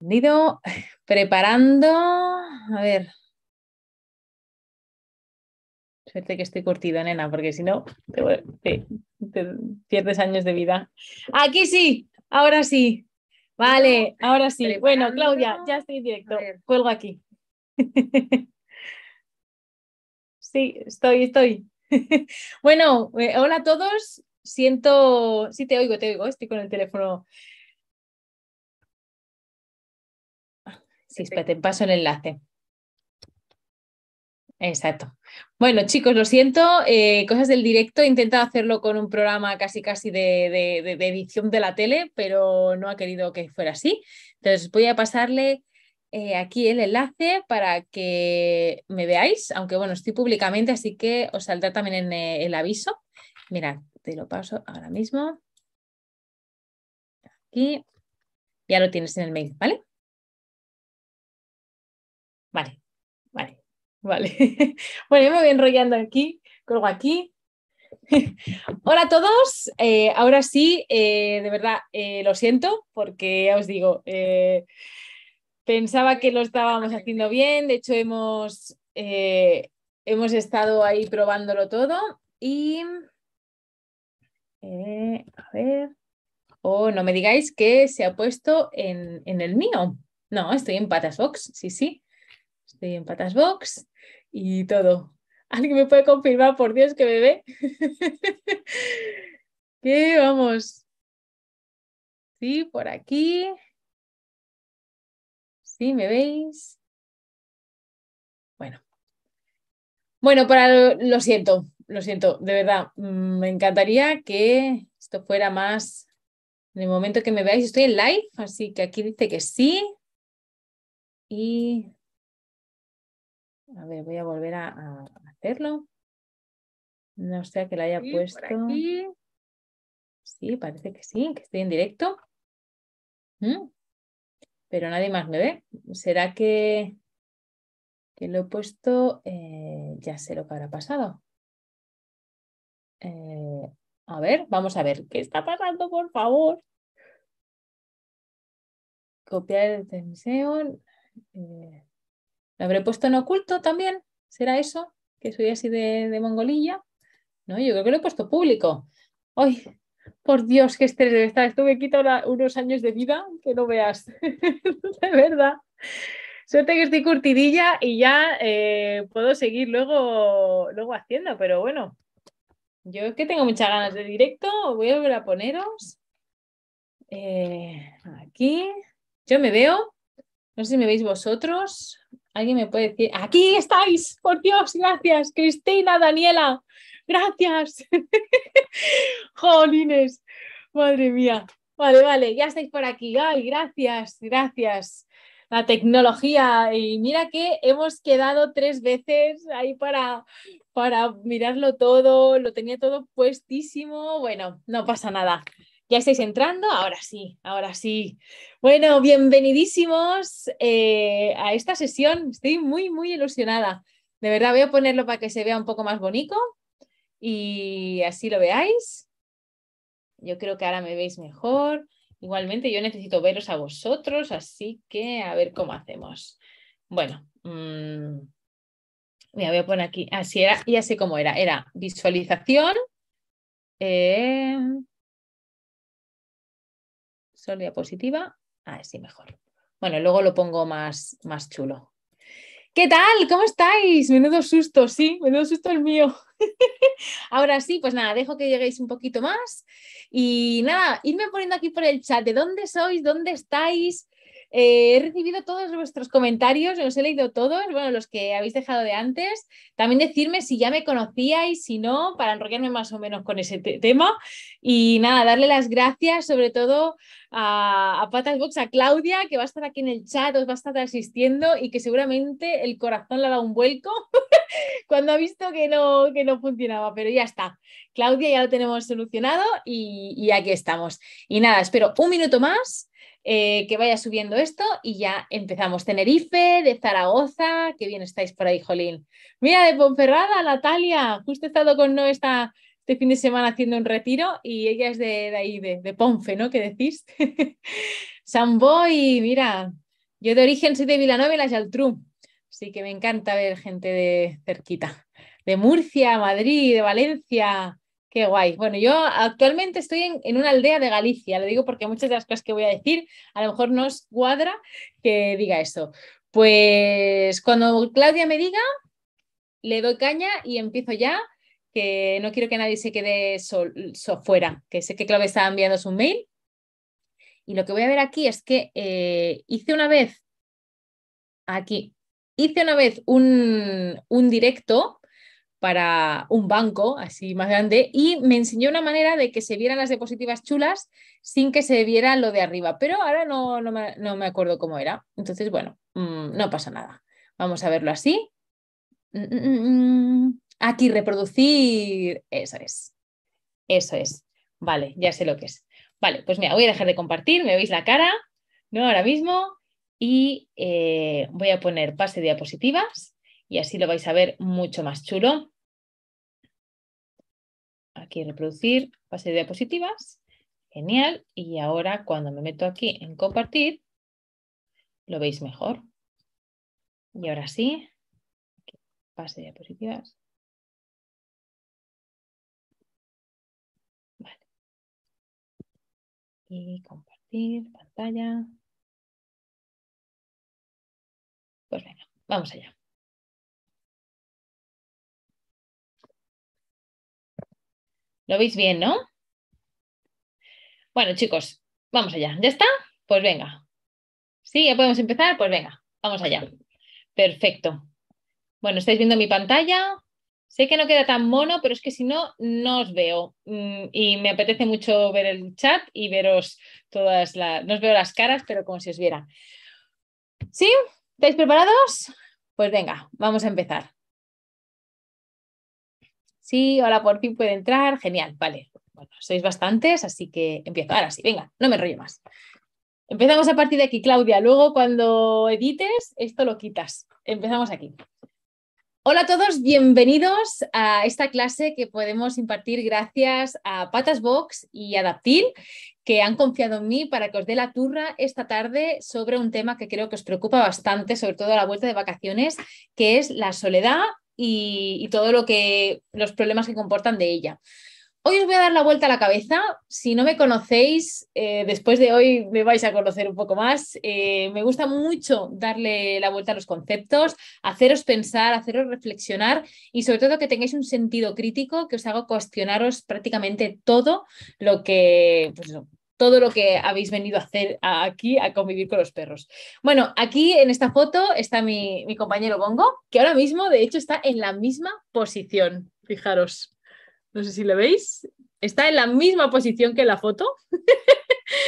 Nido preparando. A ver. Suerte que estoy curtida, nena, porque si no te, pierdes años de vida. Aquí sí, ahora sí. Vale, ahora sí. Bueno, Claudia, ya estoy en directo. Cuelgo aquí. Sí, estoy, estoy. Bueno, eh, hola a todos. Siento, sí te oigo, te oigo, estoy con el teléfono paso el enlace. Exacto. Bueno, chicos, lo siento, eh, cosas del directo. He intentado hacerlo con un programa casi casi de, edición de la tele, pero no ha querido que fuera así. Entonces voy a pasarle eh, aquí el enlace para que me veáis, aunque bueno, estoy públicamente, así que os saldrá también en eh, el aviso. mira te lo paso ahora mismo. Aquí. Ya lo tienes en el mail, ¿vale? Vale. Bueno, yo me voy enrollando aquí, colgo aquí. Hola a todos. Eh, ahora sí, eh, de verdad, eh, lo siento porque ya os digo, pensaba que lo estábamos haciendo bien. De hecho, hemos, hemos estado ahí probándolo todo y... a ver. Oh, no me digáis que se ha puesto en, en el mío. No, estoy en Patas Box, sí, sí. Estoy en Patas Box y todo. ¿Alguien me puede confirmar, por Dios, que me ve? que vamos. Sí, por aquí. Sí, ¿me veis? Bueno. Bueno, para lo, lo siento, lo siento, de verdad. Mm, me encantaría que esto fuera más en el momento que me veáis, estoy en live, así que aquí dice que sí. Y a ver, voy a volver a, hacerlo. No sé a que la haya puesto. Sí, parece que sí, que estoy en directo. Mm. Pero nadie más me ve. ¿Será que, lo he puesto? Eh, ya sé lo que habrá pasado. Eh, a ver, vamos a ver. ¿Qué está pasando, por favor? Copiar el tensión. Eh, lo habré puesto en oculto también. ¿Será eso? Que soy así de, de mongolilla. No, yo creo que lo he puesto público. ¡Ay! Por Dios, qué estrés debe estar. Esto me unos años de vida que no veas. de verdad. Suerte que estoy curtidilla y ya eh, puedo seguir luego, luego haciendo, pero bueno. Yo es que tengo muchas ganas de directo. Voy a volver a poneros. Eh, aquí. Yo me veo. No sé si me veis vosotros alguien me puede decir, aquí estáis, por Dios, gracias, Cristina, Daniela, gracias. Jolines, madre mía. Vale, vale, ya estáis por aquí. Ay, gracias, gracias. La tecnología. Y mira que hemos quedado tres veces ahí para, para mirarlo todo. Lo tenía todo puestísimo. Bueno, no pasa nada. ¿Ya estáis entrando? Ahora sí, ahora sí. Bueno, bienvenidísimos eh, a esta sesión. Estoy muy, muy ilusionada. De verdad, voy a ponerlo para que se vea un poco más bonito y así lo veáis. Yo creo que ahora me veis mejor. Igualmente, yo necesito veros a vosotros, así que a ver cómo hacemos. Bueno, mm, voy a poner aquí. Así ah, era, y así cómo era. Era visualización. Eh, diapositiva. Así mejor. Bueno, luego lo pongo más, más chulo. ¿Qué tal? ¿Cómo estáis? Menudo susto, sí, menudo susto el mío. Ahora sí, pues nada, dejo que lleguéis un poquito más. Y nada, irme poniendo aquí por el chat de dónde sois, dónde estáis, eh, he recibido todos vuestros comentarios, los he leído todos, bueno, los que habéis dejado de antes. También decirme si ya me conocíais, si no, para enrollarme más o menos con ese tema. Y nada, darle las gracias sobre todo a, Patasbox, a Claudia, que va a estar aquí en el chat, os va a estar asistiendo y que seguramente el corazón le ha dado un vuelco cuando ha visto que no, que no funcionaba, pero ya está. Claudia ya lo tenemos solucionado y aquí estamos. Y nada, espero un minuto más eh, que vaya subiendo esto y ya empezamos. Tenerife, de Zaragoza, qué bien estáis por ahí, Jolín. Mira, de Ponferrada, Natalia, justo he estado con no esta, este fin de semana haciendo un retiro y ella es de, ahí, de, de, Ponfe, ¿no? ¿Qué decís? San mira, yo de origen soy de Vilanova y la Yaltrú, así que me encanta ver gente de cerquita, de Murcia, Madrid, de Valencia, Qué guay. Bueno, yo actualmente estoy en, una aldea de Galicia, lo digo porque muchas de las cosas que voy a decir a lo mejor no cuadra que diga eso. Pues cuando Claudia me diga, le doy caña y empiezo ya, que no quiero que nadie se quede fuera, que sé que Claudia está enviando su mail. Y lo que voy a ver aquí es que eh, hice una vez, aquí, hice una vez un, un directo para un banco así más grande y me enseñó una manera de que se vieran las diapositivas chulas sin que se viera lo de arriba, pero ahora no, no, me, acuerdo cómo era. Entonces, bueno, mm, no pasa nada. Vamos a verlo así. Mm, mm, Aquí reproducir, eso es. Eso es. Vale, ya sé lo que es. Vale, pues mira, voy a dejar de compartir, me veis la cara, ¿no? Ahora mismo. Y eh, voy a poner pase diapositivas y así lo vais a ver mucho más chulo. Aquí reproducir base de diapositivas. Genial. Y ahora cuando me meto aquí en compartir, lo veis mejor. Y ahora sí, pase de diapositivas. Vale. Y compartir pantalla. Pues venga, vamos allá. Lo veis bien, ¿no? Bueno, chicos, vamos allá. ¿Ya está? Pues venga. ¿Sí? ¿Ya podemos empezar? Pues venga, vamos allá. Perfecto. Bueno, estáis viendo mi pantalla. Sé que no queda tan mono, pero es que si no, no os veo. Mm, y me apetece mucho ver el chat y veros todas las... No os veo las caras, pero como si os viera. ¿Sí? ¿Estáis preparados? Pues venga, vamos a empezar. Sí, hola, por fin puede entrar. Genial, vale. Bueno, sois bastantes, así que empiezo. Ahora sí, venga, no me enrollo más. Empezamos a partir de aquí, Claudia. Luego, cuando edites, esto lo quitas. Empezamos aquí. Hola a todos, bienvenidos a esta clase que podemos impartir gracias a Patas Box y Adaptil, que han confiado en mí para que os dé la turra esta tarde sobre un tema que creo que os preocupa bastante, sobre todo a la vuelta de vacaciones, que es la soledad y, todos todo lo que, los problemas que comportan de ella. Hoy os voy a dar la vuelta a la cabeza. Si no me conocéis, eh, después de hoy me vais a conocer un poco más. Eh, me gusta mucho darle la vuelta a los conceptos, haceros pensar, haceros reflexionar y sobre todo que tengáis un sentido crítico que os haga cuestionaros prácticamente todo lo que, pues todo lo que habéis venido a hacer aquí, a convivir con los perros. Bueno, aquí en esta foto está mi, compañero Bongo, que ahora mismo, de hecho, está en la misma posición. Fijaros, no sé si le veis, está en la misma posición que la foto.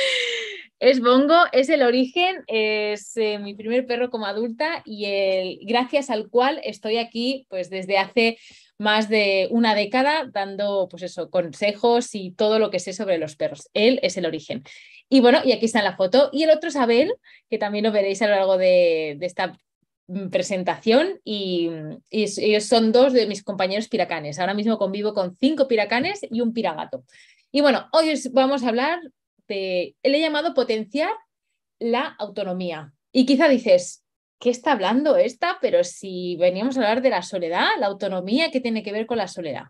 es Bongo, es el origen, es eh, mi primer perro como adulta y el, gracias al cual estoy aquí pues desde hace más de una década dando, pues eso, consejos y todo lo que sé sobre los perros. Él es el origen. Y bueno, y aquí está la foto. Y el otro es Abel, que también lo veréis a lo largo de, esta mm, presentación y, mm, ellos son dos de mis compañeros piracanes. Ahora mismo convivo con cinco piracanes y un piragato. Y bueno, hoy os vamos a hablar de, le he llamado potenciar la autonomía. Y quizá dices, ¿qué está hablando esta? Pero si veníamos a hablar de la soledad, la autonomía, ¿qué tiene que ver con la soledad?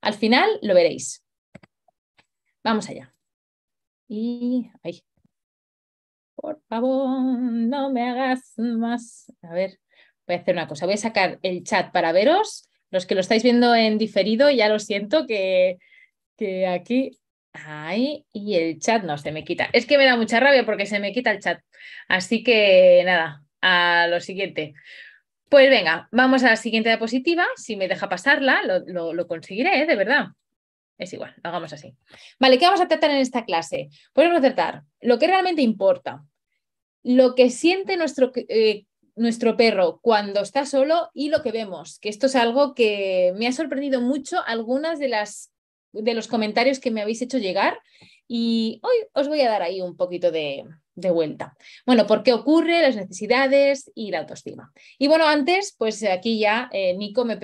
Al final lo veréis. Vamos allá. Y ahí. Por favor, no me hagas más. A ver, voy a hacer una cosa. Voy a sacar el chat para veros. Los que lo estáis viendo en diferido, ya lo siento que, aquí hay... y el chat no se me quita. Es que me da mucha rabia porque se me quita el chat. Así que nada, a lo siguiente. Pues venga, vamos a la siguiente diapositiva. Si me deja pasarla, lo, lo, conseguiré, de verdad. Es igual, hagamos así. Vale, ¿qué vamos a tratar en esta clase? Pues vamos a tratar lo que realmente importa, lo que siente nuestro, eh, nuestro perro cuando está solo y lo que vemos, que esto es algo que me ha sorprendido mucho algunas de las de los comentarios que me habéis hecho llegar y hoy os voy a dar ahí un poquito de, de vuelta. Bueno, ¿por qué ocurre? Las necesidades y la autoestima. Y bueno, antes, pues eh, aquí ya eh, Nico me,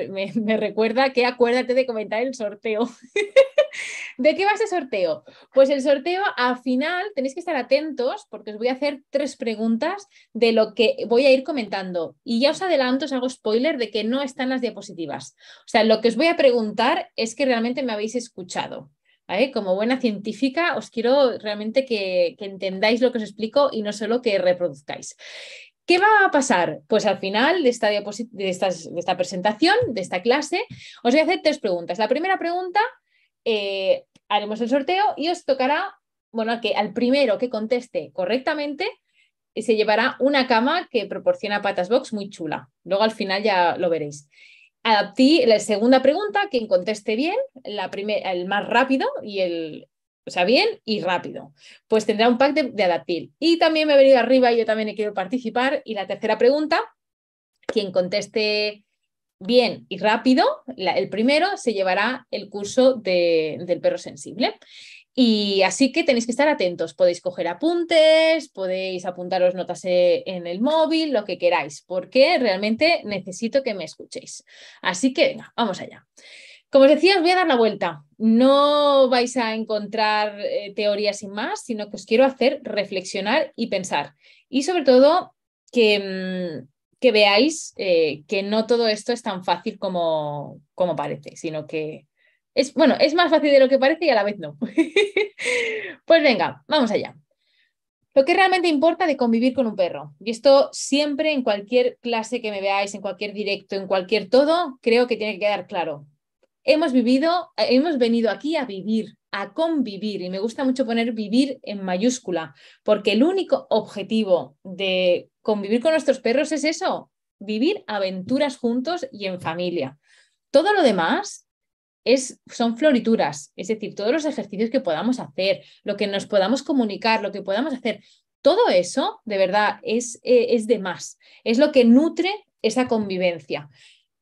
recuerda que acuérdate de comentar el sorteo. ¿De qué va ese sorteo? Pues el sorteo al final tenéis que estar atentos porque os voy a hacer tres preguntas de lo que voy a ir comentando. Y ya os adelanto, os hago spoiler de que no están las diapositivas. O sea, lo que os voy a preguntar es que realmente me habéis escuchado. Como buena científica, os quiero realmente que, entendáis lo que os explico y no solo que reproduzcáis. ¿Qué va a pasar? Pues al final de esta, de esta presentación, de esta clase, os voy a hacer tres preguntas. La primera pregunta, eh, haremos el sorteo y os tocará, bueno, que al primero que conteste correctamente, se llevará una cama que proporciona Patas Box muy chula. Luego al final ya lo veréis adapté la segunda pregunta, quien conteste bien, la el más rápido y el, o sea, bien y rápido, pues tendrá un pack de, adaptir Y también me ha venido arriba y yo también he participar. Y la tercera pregunta, quien conteste bien y rápido, el primero se llevará el curso del perro sensible. Y así que tenéis que estar atentos. Podéis coger apuntes, podéis apuntaros notas eh, en el móvil, lo que queráis, porque realmente necesito que me escuchéis. Así que venga, vamos allá. Como os decía, os voy a dar la vuelta. No vais a encontrar eh, teorías y más, sino que os quiero hacer reflexionar y pensar. Y sobre todo, que, mm, que veáis eh, que no todo esto es tan fácil como, como parece, sino que, es, bueno, es más fácil de lo que parece y a la vez no. pues venga, vamos allá. Lo que realmente importa de convivir con un perro, y esto siempre en cualquier clase que me veáis, en cualquier directo, en cualquier todo, creo que tiene que quedar claro. Hemos vivido, eh, hemos venido aquí a vivir, a convivir, y me gusta mucho poner vivir en mayúscula, porque el único objetivo de convivir con nuestros perros es eso, vivir aventuras juntos y en familia. Todo lo demás son florituras, es decir, todos los ejercicios que podamos hacer, lo que nos podamos comunicar, lo que podamos hacer, todo eso de verdad es, eh, es de más, es lo que nutre esa convivencia.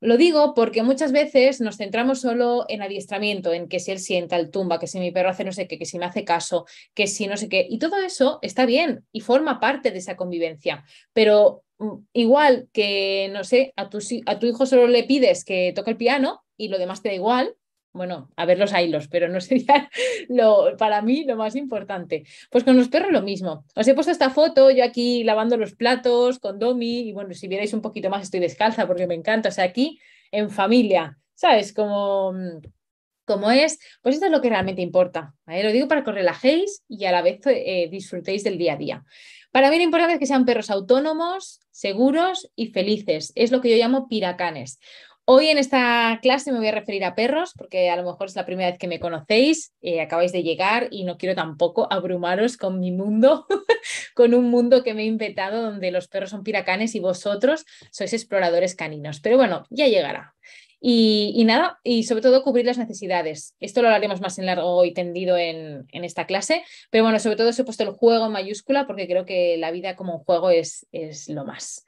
Lo digo porque muchas veces nos centramos solo en adiestramiento, en que si él sienta el tumba, que si mi perro hace no sé qué, que si me hace caso, que si no sé qué, y todo eso está bien y forma parte de esa convivencia, pero mm, igual que, no sé, a tu, a tu hijo solo le pides que toque el piano y lo demás te da igual, bueno, a ver los hilos, pero no sería lo, para mí lo más importante. Pues con los perros lo mismo. Os he puesto esta foto, yo aquí lavando los platos con Domi, y bueno, si vierais un poquito más estoy descalza porque me encanta, o sea, aquí en familia, ¿sabes? Como, mm, es, pues esto es lo que realmente importa. Lo digo para que os relajéis y a la vez eh, disfrutéis del día a día. Para mí lo importante es que sean perros autónomos, seguros y felices. Es lo que yo llamo piracanes. Hoy en esta clase me voy a referir a perros porque a lo mejor es la primera vez que me conocéis, eh, acabáis de llegar y no quiero tampoco abrumaros con mi mundo, con un mundo que me he inventado donde los perros son piracanes y vosotros sois exploradores caninos. Pero bueno, ya llegará. Y, nada, y sobre todo cubrir las necesidades. Esto lo hablaremos más en largo y tendido en, esta clase, pero bueno, sobre todo os he puesto el juego en mayúscula porque creo que la vida como un juego es lo más.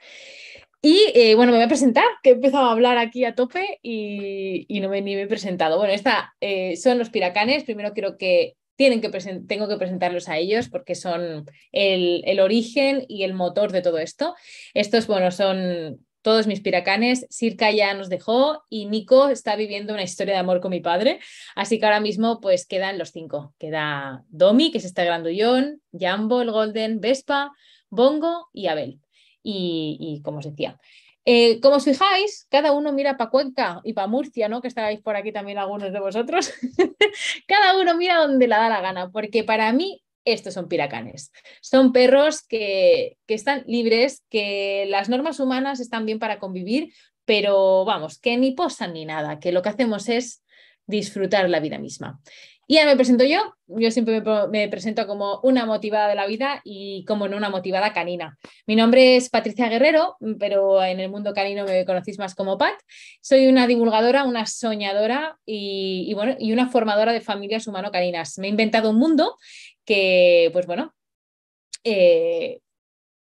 Y eh, bueno, me voy a presentar, que he empezado a hablar aquí a tope y, no me, ni me he presentado. Bueno, esta eh, son los piracanes. Primero quiero que tienen que tengo que presentarlos a ellos porque son el, origen y el motor de todo esto. Estos, bueno, son todos mis piracanes. Circa ya nos dejó y Nico está viviendo una historia de amor con mi padre. Así que ahora mismo, pues quedan los cinco. Queda Domi, que es está grandullón, Jambo, el Golden, Vespa, Bongo y Abel y, como os decía. Eh, como os fijáis, cada uno mira para Cuenca y para Murcia, ¿no? Que estáis por aquí también algunos de vosotros. cada uno mira donde le da la gana, porque para mí estos son piracanes. Son perros que, que, están libres, que las normas humanas están bien para convivir, pero vamos, que ni posan ni nada, que lo que hacemos es disfrutar la vida misma. Y ya me presento yo. Yo siempre me, presento como una motivada de la vida y como una motivada canina. Mi nombre es Patricia Guerrero, pero en el mundo canino me conocéis más como Pat. Soy una divulgadora, una soñadora y, bueno, y una formadora de familias humano-caninas. Me he inventado un mundo que, pues bueno, eh,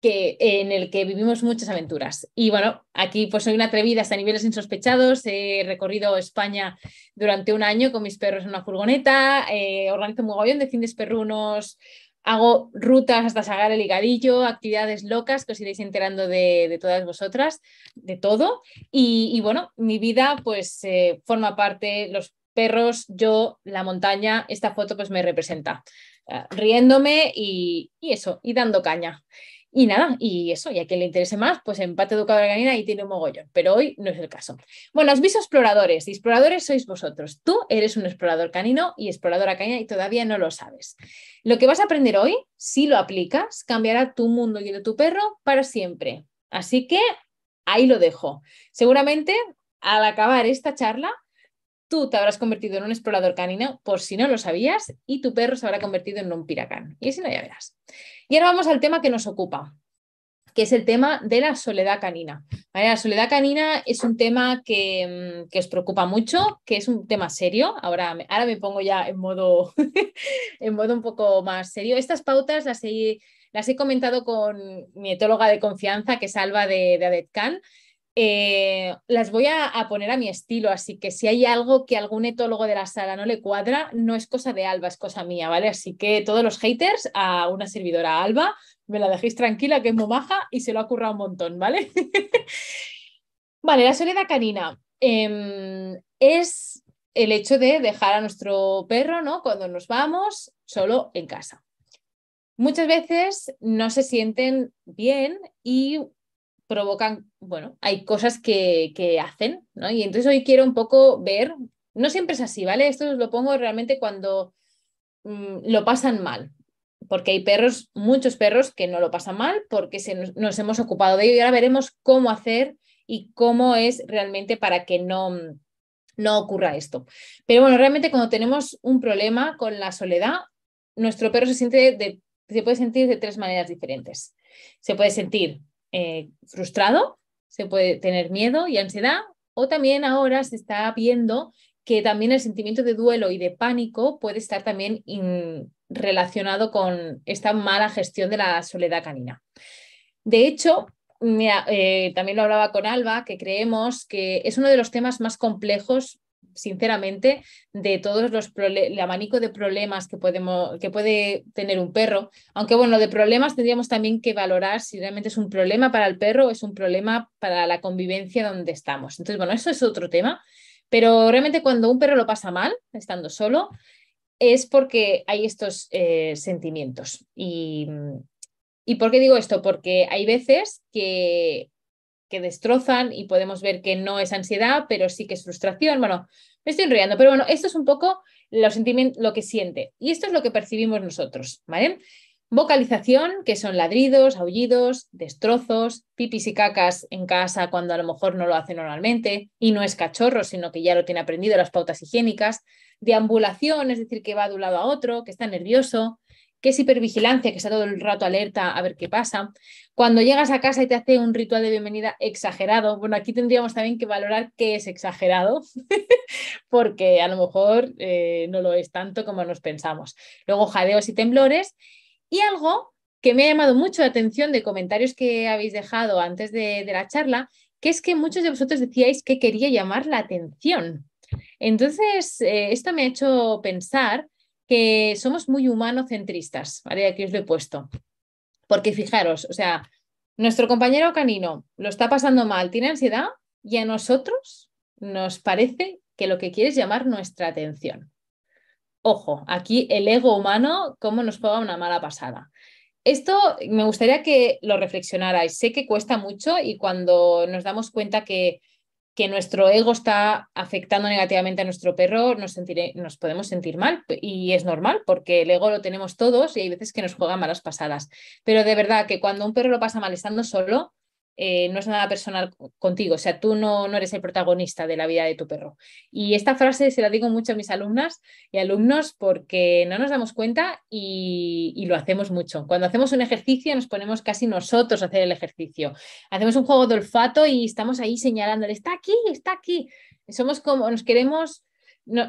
en el que vivimos muchas aventuras. Y bueno, aquí pues soy una atrevida hasta niveles insospechados. He recorrido España durante un año con mis perros en una furgoneta, eh, organizo un mogollón de fines perrunos, hago rutas hasta sacar el higadillo, actividades locas que os iréis enterando de, todas vosotras, de todo. Y, bueno, mi vida pues eh, forma parte, los perros, yo, la montaña, esta foto pues me representa, eh, riéndome y, y eso, y dando caña. Y nada, y eso, y a quien le interese más, pues empate educadora canina y tiene un mogollón, pero hoy no es el caso. Bueno, los exploradores, y exploradores sois vosotros. Tú eres un explorador canino y exploradora canina y todavía no lo sabes. Lo que vas a aprender hoy, si lo aplicas, cambiará tu mundo y el de tu perro para siempre. Así que ahí lo dejo. Seguramente al acabar esta charla, Tú te habrás convertido en un explorador canino, por si no lo sabías, y tu perro se habrá convertido en un piracán. Y si no, ya verás. Y ahora vamos al tema que nos ocupa, que es el tema de la soledad canina. La soledad canina es un tema mm, que, os preocupa mucho, que es un tema serio. Ahora, ahora me pongo ya en modo, en modo un poco más serio. Estas pautas las he, las he comentado con mi etóloga de confianza, que es Alba de, de Adetcan eh, las voy a, poner a mi estilo, así que si hay algo que algún etólogo de la sala no le cuadra, no es cosa de Alba, es cosa mía, ¿vale? Así que todos los haters a una servidora Alba, me la dejéis tranquila, que es muy baja y se lo ha currado un montón, ¿vale? vale, la soledad canina em, es el hecho de dejar a nuestro perro, ¿no? Cuando nos vamos solo en casa. Muchas veces no se sienten bien y provocan, bueno, hay cosas que, hacen, ¿no? Y entonces hoy quiero un poco ver, no siempre es así, ¿vale? Esto lo pongo realmente cuando mm, lo pasan mal, porque hay perros, muchos perros que no lo pasan mal porque nos, hemos ocupado de ello y ahora veremos cómo hacer y cómo es realmente para que no, no ocurra esto. Pero bueno, realmente cuando tenemos un problema con la soledad, nuestro perro se, siente de, se puede sentir de tres maneras diferentes. Se puede sentir eh, frustrado, se puede tener miedo y ansiedad, o también ahora se está viendo que también el sentimiento de duelo y de pánico puede estar también relacionado con esta mala gestión de la soledad canina. De hecho, eh, también lo hablaba con Alba, que creemos que es uno de los temas más complejos sinceramente, de todos los el abanico de problemas que, podemos, que puede tener un perro. Aunque bueno, de problemas tendríamos también que valorar si realmente es un problema para el perro o es un problema para la convivencia donde estamos. Entonces, bueno, eso es otro tema. Pero realmente cuando un perro lo pasa mal, estando solo, es porque hay estos eh, sentimientos. Y, ¿Y por qué digo esto? Porque hay veces que que destrozan y podemos ver que no es ansiedad, pero sí que es frustración. Bueno, me estoy enrollando, pero bueno, esto es un poco lo, lo que siente y esto es lo que percibimos nosotros, ¿vale? Vocalización, que son ladridos, aullidos, destrozos, pipis y cacas en casa cuando a lo mejor no lo hace normalmente y no es cachorro, sino que ya lo tiene aprendido las pautas higiénicas. Deambulación, es decir, que va de un lado a otro, que está nervioso que es hipervigilancia, que está todo el rato alerta a ver qué pasa. Cuando llegas a casa y te hace un ritual de bienvenida exagerado, bueno, aquí tendríamos también que valorar qué es exagerado, porque a lo mejor eh, no lo es tanto como nos pensamos. Luego jadeos y temblores. Y algo que me ha llamado mucho la atención de comentarios que habéis dejado antes de, la charla, que es que muchos de vosotros decíais que quería llamar la atención. Entonces, eh, esto me ha hecho pensar que somos muy humanocentristas, ¿vale? Aquí os lo he puesto. Porque fijaros, o sea, nuestro compañero canino lo está pasando mal, tiene ansiedad y a nosotros nos parece que lo que quiere es llamar nuestra atención. Ojo, aquí el ego humano, cómo nos juega una mala pasada. Esto me gustaría que lo reflexionarais. Sé que cuesta mucho y cuando nos damos cuenta que que nuestro ego está afectando negativamente a nuestro perro, nos, nos podemos sentir mal y es normal porque el ego lo tenemos todos y hay veces que nos juegan malas pasadas. Pero de verdad que cuando un perro lo pasa mal estando solo, eh, no es nada personal contigo, o sea, tú no, no, eres el protagonista de la vida de tu perro. Y esta frase se la digo mucho a mis alumnas y alumnos porque no nos damos cuenta y, lo hacemos mucho. Cuando hacemos un ejercicio nos ponemos casi nosotros a hacer el ejercicio. Hacemos un juego de olfato y estamos ahí señalándole, está aquí, está aquí. Somos como, nos queremos...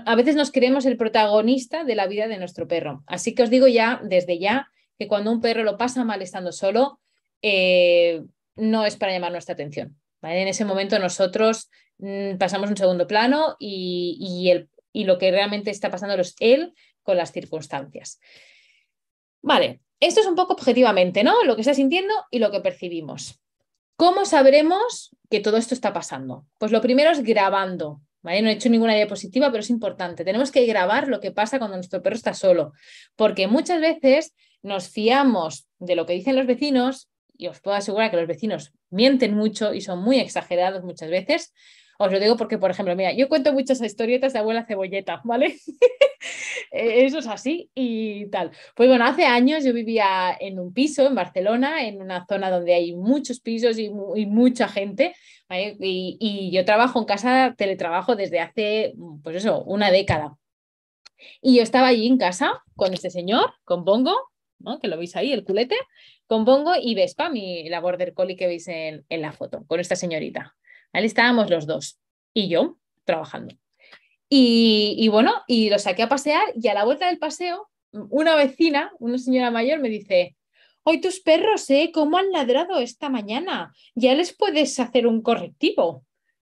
a veces nos creemos el protagonista de la vida de nuestro perro. Así que os digo ya, desde ya, que cuando un perro lo pasa mal estando solo, eh, no es para llamar nuestra atención. ¿vale? En ese momento nosotros mm, pasamos un segundo plano y, y, el, y lo que realmente está pasando es él con las circunstancias. Vale, esto es un poco objetivamente, ¿no? Lo que está sintiendo y lo que percibimos. ¿Cómo sabremos que todo esto está pasando? Pues lo primero es grabando. ¿vale? No he hecho ninguna diapositiva, pero es importante. Tenemos que grabar lo que pasa cuando nuestro perro está solo, porque muchas veces nos fiamos de lo que dicen los vecinos y os puedo asegurar que los vecinos mienten mucho y son muy exagerados muchas veces. Os lo digo porque, por ejemplo, mira, yo cuento muchas historietas de abuela cebolleta, ¿vale? Eh, eso es así y tal. Pues bueno, hace años yo vivía en un piso en Barcelona, en una zona donde hay muchos pisos y, mucha gente. Y, yo trabajo en casa, teletrabajo desde hace, pues eso, una década. Y yo estaba allí en casa con este señor, con Bongo, ¿no? que lo veis ahí, el culete, compongo Bongo y Vespa, mi, la border collie que veis en, la foto, con esta señorita. ahí Estábamos los dos y yo trabajando. Y, y, bueno, y lo saqué a pasear y a la vuelta del paseo, una vecina, una señora mayor, me dice, hoy tus perros, ¿eh? ¿Cómo han ladrado esta mañana? Ya les puedes hacer un correctivo.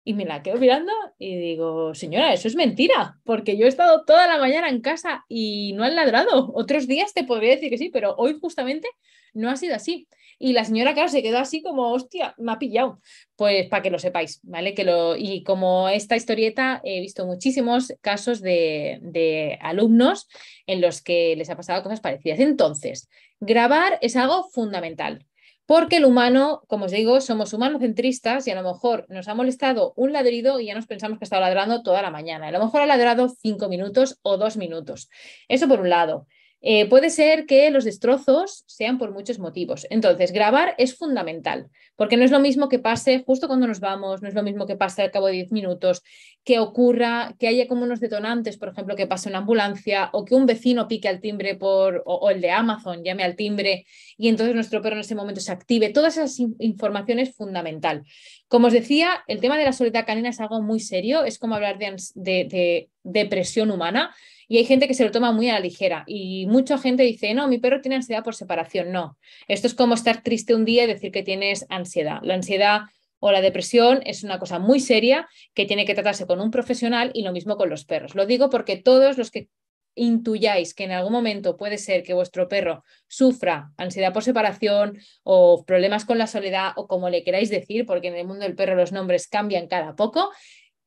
Y me la quedo mirando y digo, señora, eso es mentira, porque yo he estado toda la mañana en casa y no han ladrado. Otros días te podría decir que sí, pero hoy justamente no ha sido así. Y la señora, claro, se quedó así como, hostia, me ha pillado. Pues para que lo sepáis, ¿vale? Que lo, y como esta historieta, he visto muchísimos casos de, de alumnos en los que les ha pasado cosas parecidas. Entonces, grabar es algo fundamental. Porque el humano, como os digo, somos humanocentristas y a lo mejor nos ha molestado un ladrido y ya nos pensamos que ha estado ladrando toda la mañana. A lo mejor ha ladrado cinco minutos o dos minutos. Eso por un lado. Eh, puede ser que los destrozos sean por muchos motivos. Entonces, grabar es fundamental, porque no es lo mismo que pase justo cuando nos vamos, no es lo mismo que pase al cabo de 10 minutos, que ocurra, que haya como unos detonantes, por ejemplo, que pase una ambulancia o que un vecino pique al timbre por, o, el de Amazon llame al timbre y entonces nuestro perro en ese momento se active. toda esa información es fundamental. Como os decía, el tema de la soledad canina es algo muy serio, es como hablar de depresión humana y hay gente que se lo toma muy a la ligera y mucha gente dice, no, mi perro tiene ansiedad por separación. No, esto es como estar triste un día y decir que tienes ansiedad. La ansiedad o la depresión es una cosa muy seria que tiene que tratarse con un profesional y lo mismo con los perros. Lo digo porque todos los que intuyáis que en algún momento puede ser que vuestro perro sufra ansiedad por separación o problemas con la soledad o como le queráis decir, porque en el mundo del perro los nombres cambian cada poco,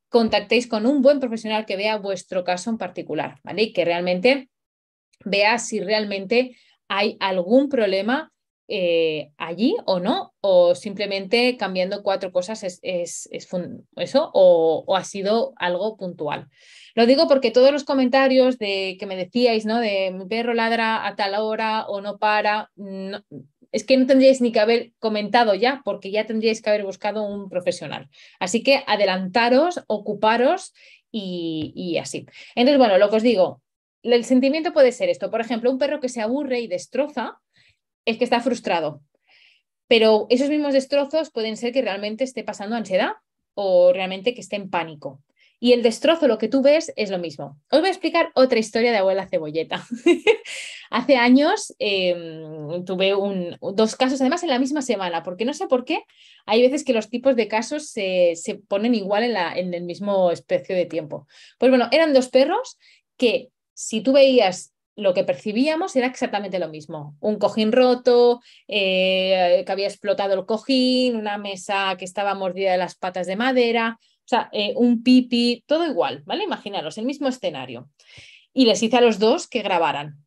contactéis con un buen profesional que vea vuestro caso en particular, ¿vale? Y que realmente vea si realmente hay algún problema eh, allí o no, o simplemente cambiando cuatro cosas es, eso, o, ha sido algo puntual. Lo digo porque todos los comentarios de que me decíais, ¿no? De mi perro ladra a tal hora o no para, no, es que no tendríais ni que haber comentado ya, porque ya tendríais que haber buscado un profesional. Así que adelantaros, ocuparos y, así. Entonces, bueno, lo que os digo, el sentimiento puede ser esto. Por ejemplo, un perro que se aburre y destroza es que está frustrado. Pero esos mismos destrozos pueden ser que realmente esté pasando ansiedad o realmente que esté en pánico y el destrozo, lo que tú ves, es lo mismo. Os voy a explicar otra historia de abuela cebolleta. Hace años em, tuve un, dos casos, además en la misma semana, porque no sé por qué, hay veces que los tipos de casos se, ponen igual en, la, en el mismo espacio de tiempo. Pues bueno, eran dos perros que si tú veías lo que percibíamos era exactamente lo mismo. Un cojín roto, eh, que había explotado el cojín, una mesa que estaba mordida de las patas de madera, o sea, eh, un pipi, todo igual, ¿vale? Imaginaros, el mismo escenario. Y les hice a los dos que grabaran.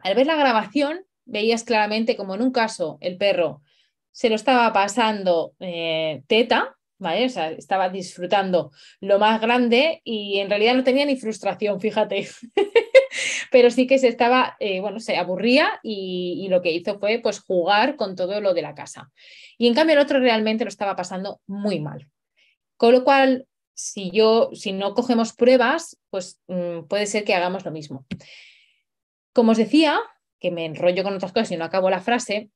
Al ver la grabación, veías claramente como en un caso el perro se lo estaba pasando eh, teta, ¿vale? O sea, estaba disfrutando lo más grande y en realidad no tenía ni frustración, fíjate. Pero sí que se estaba, eh, bueno, se aburría y, y, lo que hizo fue pues jugar con todo lo de la casa. Y en cambio el otro realmente lo estaba pasando muy mal. Con lo cual, si, yo, si no cogemos pruebas, pues mm, puede ser que hagamos lo mismo. Como os decía, que me enrollo con otras cosas y no acabo la frase,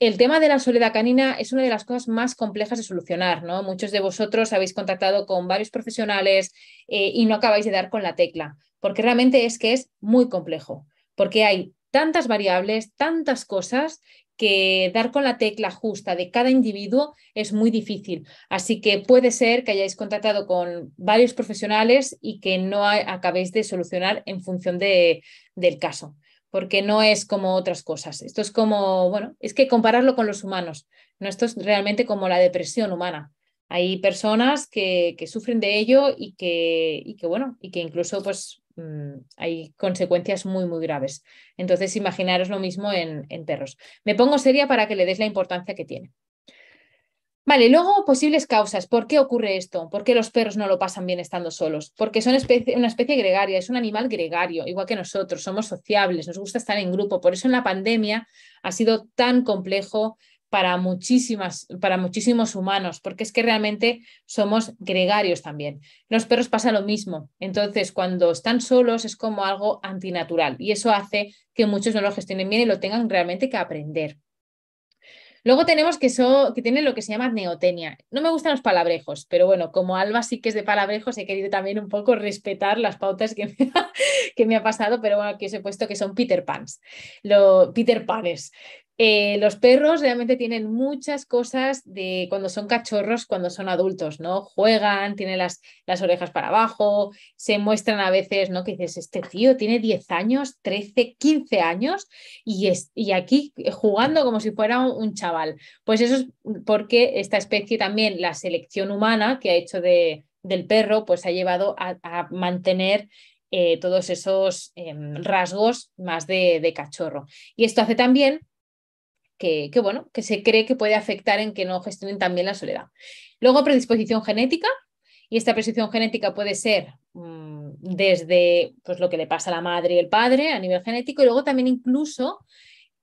el tema de la soledad canina es una de las cosas más complejas de solucionar, ¿no? Muchos de vosotros habéis contactado con varios profesionales eh, y no acabáis de dar con la tecla, porque realmente es que es muy complejo, porque hay tantas variables, tantas cosas, que dar con la tecla justa de cada individuo es muy difícil. Así que puede ser que hayáis contactado con varios profesionales y que no acabéis de solucionar en función de, del caso, porque no es como otras cosas. Esto es como, bueno, es que compararlo con los humanos. No, esto es realmente como la depresión humana. Hay personas que, que sufren de ello y que, y que, bueno, y que incluso pues Mm, hay consecuencias muy, muy graves. Entonces, imaginaros lo mismo en, en perros. Me pongo seria para que le des la importancia que tiene. Vale, luego posibles causas. ¿Por qué ocurre esto? ¿Por qué los perros no lo pasan bien estando solos? Porque son una especie gregaria, es un animal gregario, igual que nosotros, somos sociables, nos gusta estar en grupo. Por eso en la pandemia ha sido tan complejo para, muchísimas, para muchísimos humanos, porque es que realmente somos gregarios también. Los perros pasa lo mismo, entonces cuando están solos es como algo antinatural y eso hace que muchos no lo gestionen bien y lo tengan realmente que aprender. Luego tenemos que, so, que tiene lo que se llama neotenia. No me gustan los palabrejos, pero bueno, como Alba sí que es de palabrejos, he querido también un poco respetar las pautas que me ha, que me ha pasado, pero bueno, aquí os he puesto que son Peter Pans, lo, Peter Panes. Eh, los perros realmente tienen muchas cosas de cuando son cachorros, cuando son adultos, ¿no? Juegan, tienen las, orejas para abajo, se muestran a veces, ¿no? Que dices, este tío tiene 10 años, 13, 15 años y, aquí jugando como si fuera un, chaval. Pues eso es porque esta especie también, la selección humana que ha hecho del perro, pues ha llevado a, mantener eh, todos esos em, rasgos más de, cachorro. Y esto hace también que, bueno, que se cree que puede afectar en que no gestionen también la soledad. Luego, predisposición genética, y esta predisposición genética puede ser mm, desde pues, lo que le pasa a la madre y el padre a nivel genético, y luego también incluso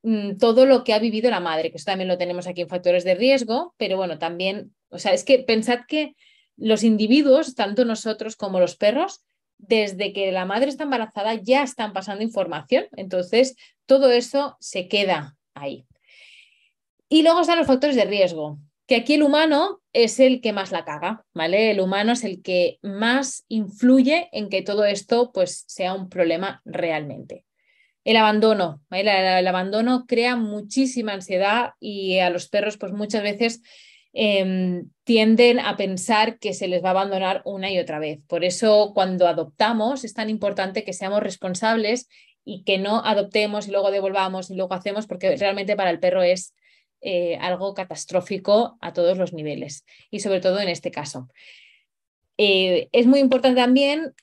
mm, todo lo que ha vivido la madre, que eso también lo tenemos aquí en factores de riesgo, pero bueno, también, o sea, es que pensad que los individuos, tanto nosotros como los perros, desde que la madre está embarazada ya están pasando información, entonces todo eso se queda ahí. Y luego están los factores de riesgo, que aquí el humano es el que más la caga, ¿vale? El humano es el que más influye en que todo esto pues, sea un problema realmente. El abandono, el, abandono crea muchísima ansiedad y a los perros pues muchas veces em, tienden a pensar que se les va a abandonar una y otra vez. Por eso cuando adoptamos es tan importante que seamos responsables y que no adoptemos y luego devolvamos y luego hacemos, porque realmente para el perro es eh, algo catastrófico a todos los niveles y sobre todo en este caso. Eh, es muy importante también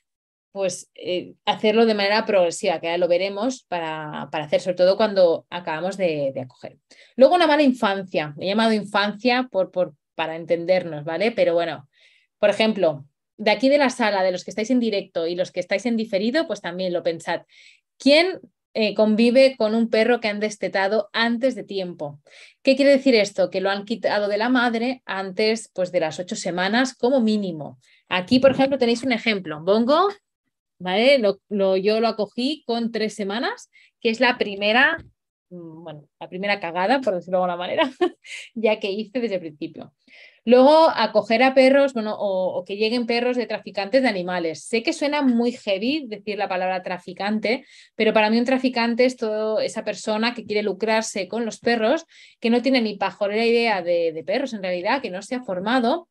pues, eh, hacerlo de manera progresiva, que ya lo veremos para, hacer, sobre todo cuando acabamos de, acoger. Luego una mala infancia, he llamado infancia por, para entendernos, ¿vale? Pero bueno, por ejemplo, de aquí de la sala, de los que estáis en directo y los que estáis en diferido, pues también lo pensad. ¿Quién eh, convive con un perro que han destetado antes de tiempo. ¿Qué quiere decir esto? Que lo han quitado de la madre antes pues, de las ocho semanas como mínimo. Aquí, por ejemplo, tenéis un ejemplo. Bongo, ¿vale? Lo, yo lo acogí con tres semanas, que es la primera, mm, bueno, la primera cagada, por decirlo de alguna manera, ya que hice desde el principio. Luego, acoger a perros, bueno, o, que lleguen perros de traficantes de animales. Sé que suena muy heavy decir la palabra traficante, pero para mí un traficante es toda esa persona que quiere lucrarse con los perros, que no tiene ni pajolera idea de perros en realidad, que no se ha formado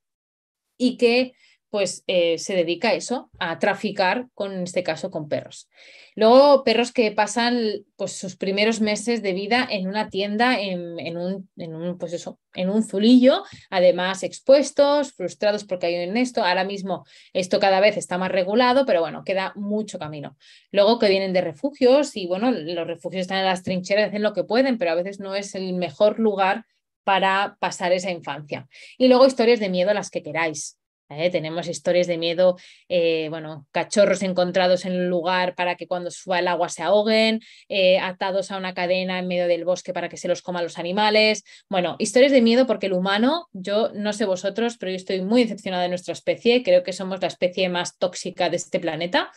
y que pues eh, se dedica a eso, a traficar con, en este caso, con perros. Luego, perros que pasan pues, sus primeros meses de vida en una tienda, en, en, un, en, un, pues eso, en un zulillo, además expuestos, frustrados porque hay un esto. Ahora mismo esto cada vez está más regulado, pero bueno, queda mucho camino. Luego que vienen de refugios y bueno, los refugios están en las trincheras, hacen lo que pueden, pero a veces no es el mejor lugar para pasar esa infancia. Y luego historias de miedo las que queráis tenemos historias de miedo, eh, bueno, cachorros encontrados en el lugar para que cuando suba el agua se ahoguen, eh, atados a una cadena en medio del bosque para que se los coman los animales. Bueno, historias de miedo porque el humano, yo no sé vosotros, pero yo estoy muy decepcionada de nuestra especie, creo que somos la especie más tóxica de este planeta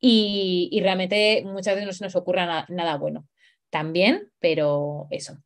y, realmente muchas veces no se nos ocurra nada bueno. También, pero eso.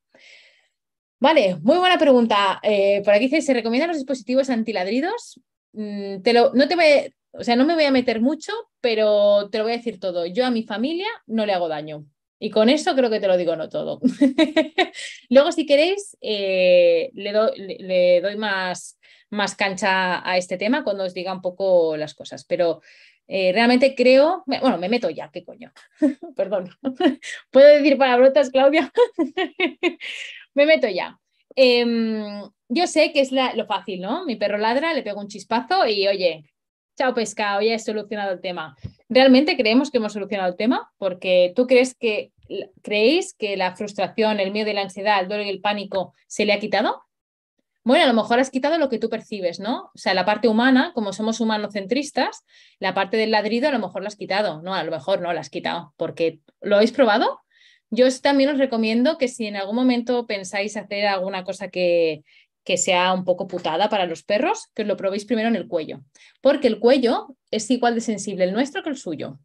Vale, muy buena pregunta. Eh, por aquí dice, ¿se recomiendan los dispositivos antiladridos? Mm, no te o sea, no me voy a meter mucho, pero te lo voy a decir todo. Yo a mi familia no le hago daño. Y con eso creo que te lo digo no todo. Luego, si queréis, eh, le, doy más, más cancha a este tema cuando os diga un poco las cosas. Pero eh, realmente creo, bueno, me meto ya, qué coño, perdón, puedo decir palabrotas, Claudia, me meto ya. Em, yo sé que es lo fácil, ¿no? Mi perro ladra, le pego un chispazo y oye, chao pescado, ya he solucionado el tema. ¿Realmente creemos que hemos solucionado el tema? Porque tú crees que creéis que la frustración, el miedo y la ansiedad, el dolor y el pánico se le ha quitado? Bueno, a lo mejor has quitado lo que tú percibes, ¿no? O sea, la parte humana, como somos humanocentristas, la parte del ladrido a lo mejor la has quitado, ¿no? A lo mejor no la has quitado, porque ¿lo habéis probado? Yo también os recomiendo que si en algún momento pensáis hacer alguna cosa que, que sea un poco putada para los perros, que os lo probéis primero en el cuello, porque el cuello es igual de sensible el nuestro que el suyo.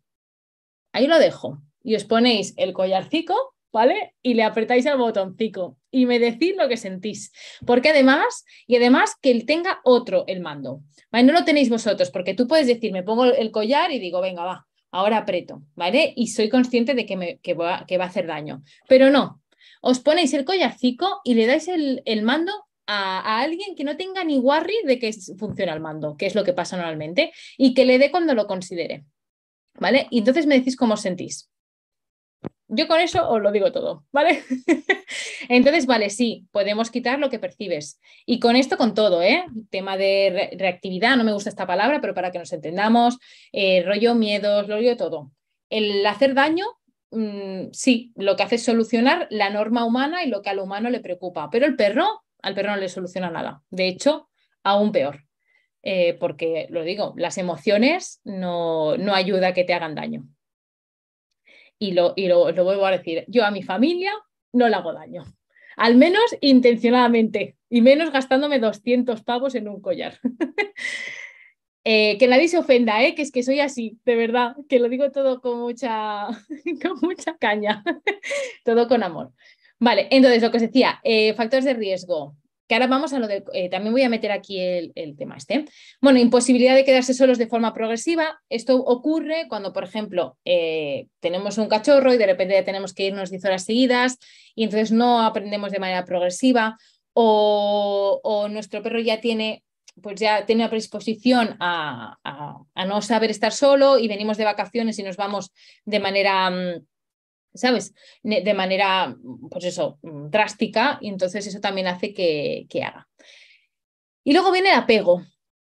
Ahí lo dejo. Y os ponéis el collarcico, ¿vale? Y le apretáis al botoncito y me decís lo que sentís. Porque además, y además que él tenga otro el mando. No lo tenéis vosotros, porque tú puedes decir, me pongo el collar y digo, venga, va, ahora aprieto, ¿vale? Y soy consciente de que, me, que va, a hacer daño. Pero no, os ponéis el collarcico y le dais el, mando a, alguien que no tenga ni worry de que funciona el mando, que es lo que pasa normalmente, y que le dé cuando lo considere, ¿vale? Y entonces me decís cómo os sentís. Yo con eso os lo digo todo, ¿vale? Entonces, vale, sí, podemos quitar lo que percibes. Y con esto, con todo, ¿eh? Tema de reactividad, no me gusta esta palabra, pero para que nos entendamos, eh, rollo miedos, rollo todo. El hacer daño, mm, sí, lo que hace es solucionar la norma humana y lo que al humano le preocupa, pero el perro, al perro no le soluciona nada. De hecho, aún peor. Eh, porque lo digo, las emociones no, no ayuda a que te hagan daño y, lo, y lo, vuelvo a decir, yo a mi familia no le hago daño, al menos intencionadamente, y menos gastándome 200 pavos en un collar. Eh, que nadie se ofenda, ¿eh? que es que soy así, de verdad, que lo digo todo con mucha, con mucha caña, todo con amor. Vale, entonces lo que os decía, eh, factores de riesgo, que ahora vamos a lo de, eh, también voy a meter aquí el, tema este. Bueno, imposibilidad de quedarse solos de forma progresiva. Esto ocurre cuando, por ejemplo, eh, tenemos un cachorro y de repente ya tenemos que irnos 10 horas seguidas y entonces no aprendemos de manera progresiva o, nuestro perro ya tiene pues ya tiene una predisposición a, no saber estar solo y venimos de vacaciones y nos vamos de manera... Mm, ¿sabes? De manera, pues eso, drástica, y entonces eso también hace que, haga. Y luego viene el apego,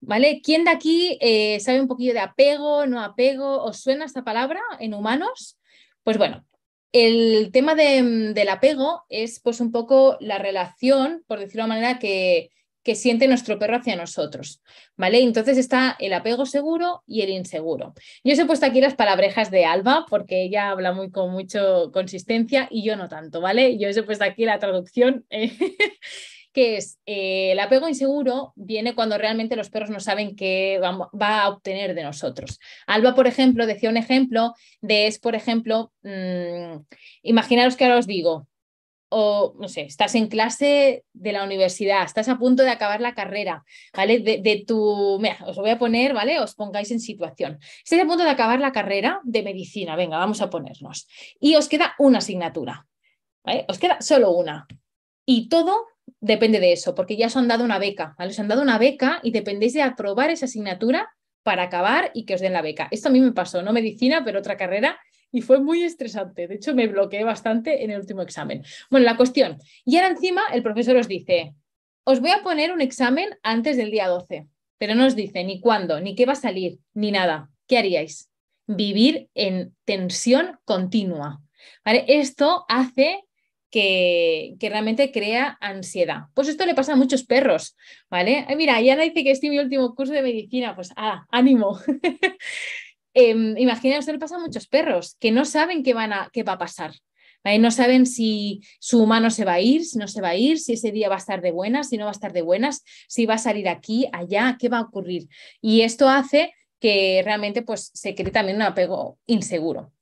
¿vale? ¿Quién de aquí eh, sabe un poquillo de apego, no apego? ¿Os suena esta palabra en humanos? Pues bueno, el tema del apego es pues un poco la relación, por decirlo de una manera, que, que siente nuestro perro hacia nosotros, ¿vale? Entonces está el apego seguro y el inseguro. Yo os he puesto aquí las palabrejas de Alba porque ella habla muy con mucha consistencia y yo no tanto, ¿vale? Yo os he puesto aquí la traducción. Eh, que es eh, el apego inseguro viene cuando realmente los perros no saben qué va a obtener de nosotros. Alba, por ejemplo, decía un ejemplo de es, por ejemplo, mm, imaginaros que ahora os digo, o, no sé, estás en clase de la universidad, estás a punto de acabar la carrera, ¿vale? De, tu, mira, os voy a poner, ¿vale? Os pongáis en situación. Estás a punto de acabar la carrera de medicina, venga, vamos a ponernos. Y os queda una asignatura, ¿vale? Os queda solo una. Y todo depende de eso, porque ya os han dado una beca, ¿vale? Os han dado una beca y dependéis de aprobar esa asignatura para acabar y que os den la beca. Esto a mí me pasó, no medicina, pero otra carrera y fue muy estresante. De hecho, me bloqueé bastante en el último examen. Bueno, la cuestión. Y ahora encima el profesor os dice, os voy a poner un examen antes del día 12, pero no os dice ni cuándo, ni qué va a salir, ni nada. ¿Qué haríais? Vivir en tensión continua. ¿Vale? Esto hace que, que, realmente crea ansiedad. Pues esto le pasa a muchos perros, ¿vale? mira, Yana dice que estoy en mi último curso de medicina, pues ah, ánimo. imaginaos em, imagina, le pasa a muchos perros que no saben qué, van a, qué va a pasar. No saben si su humano se va a ir, si no se va a ir, si ese día va a estar de buenas, si no va a estar de buenas, si va a salir aquí, allá, qué va a ocurrir. Y esto hace que realmente pues, se cree también un apego inseguro.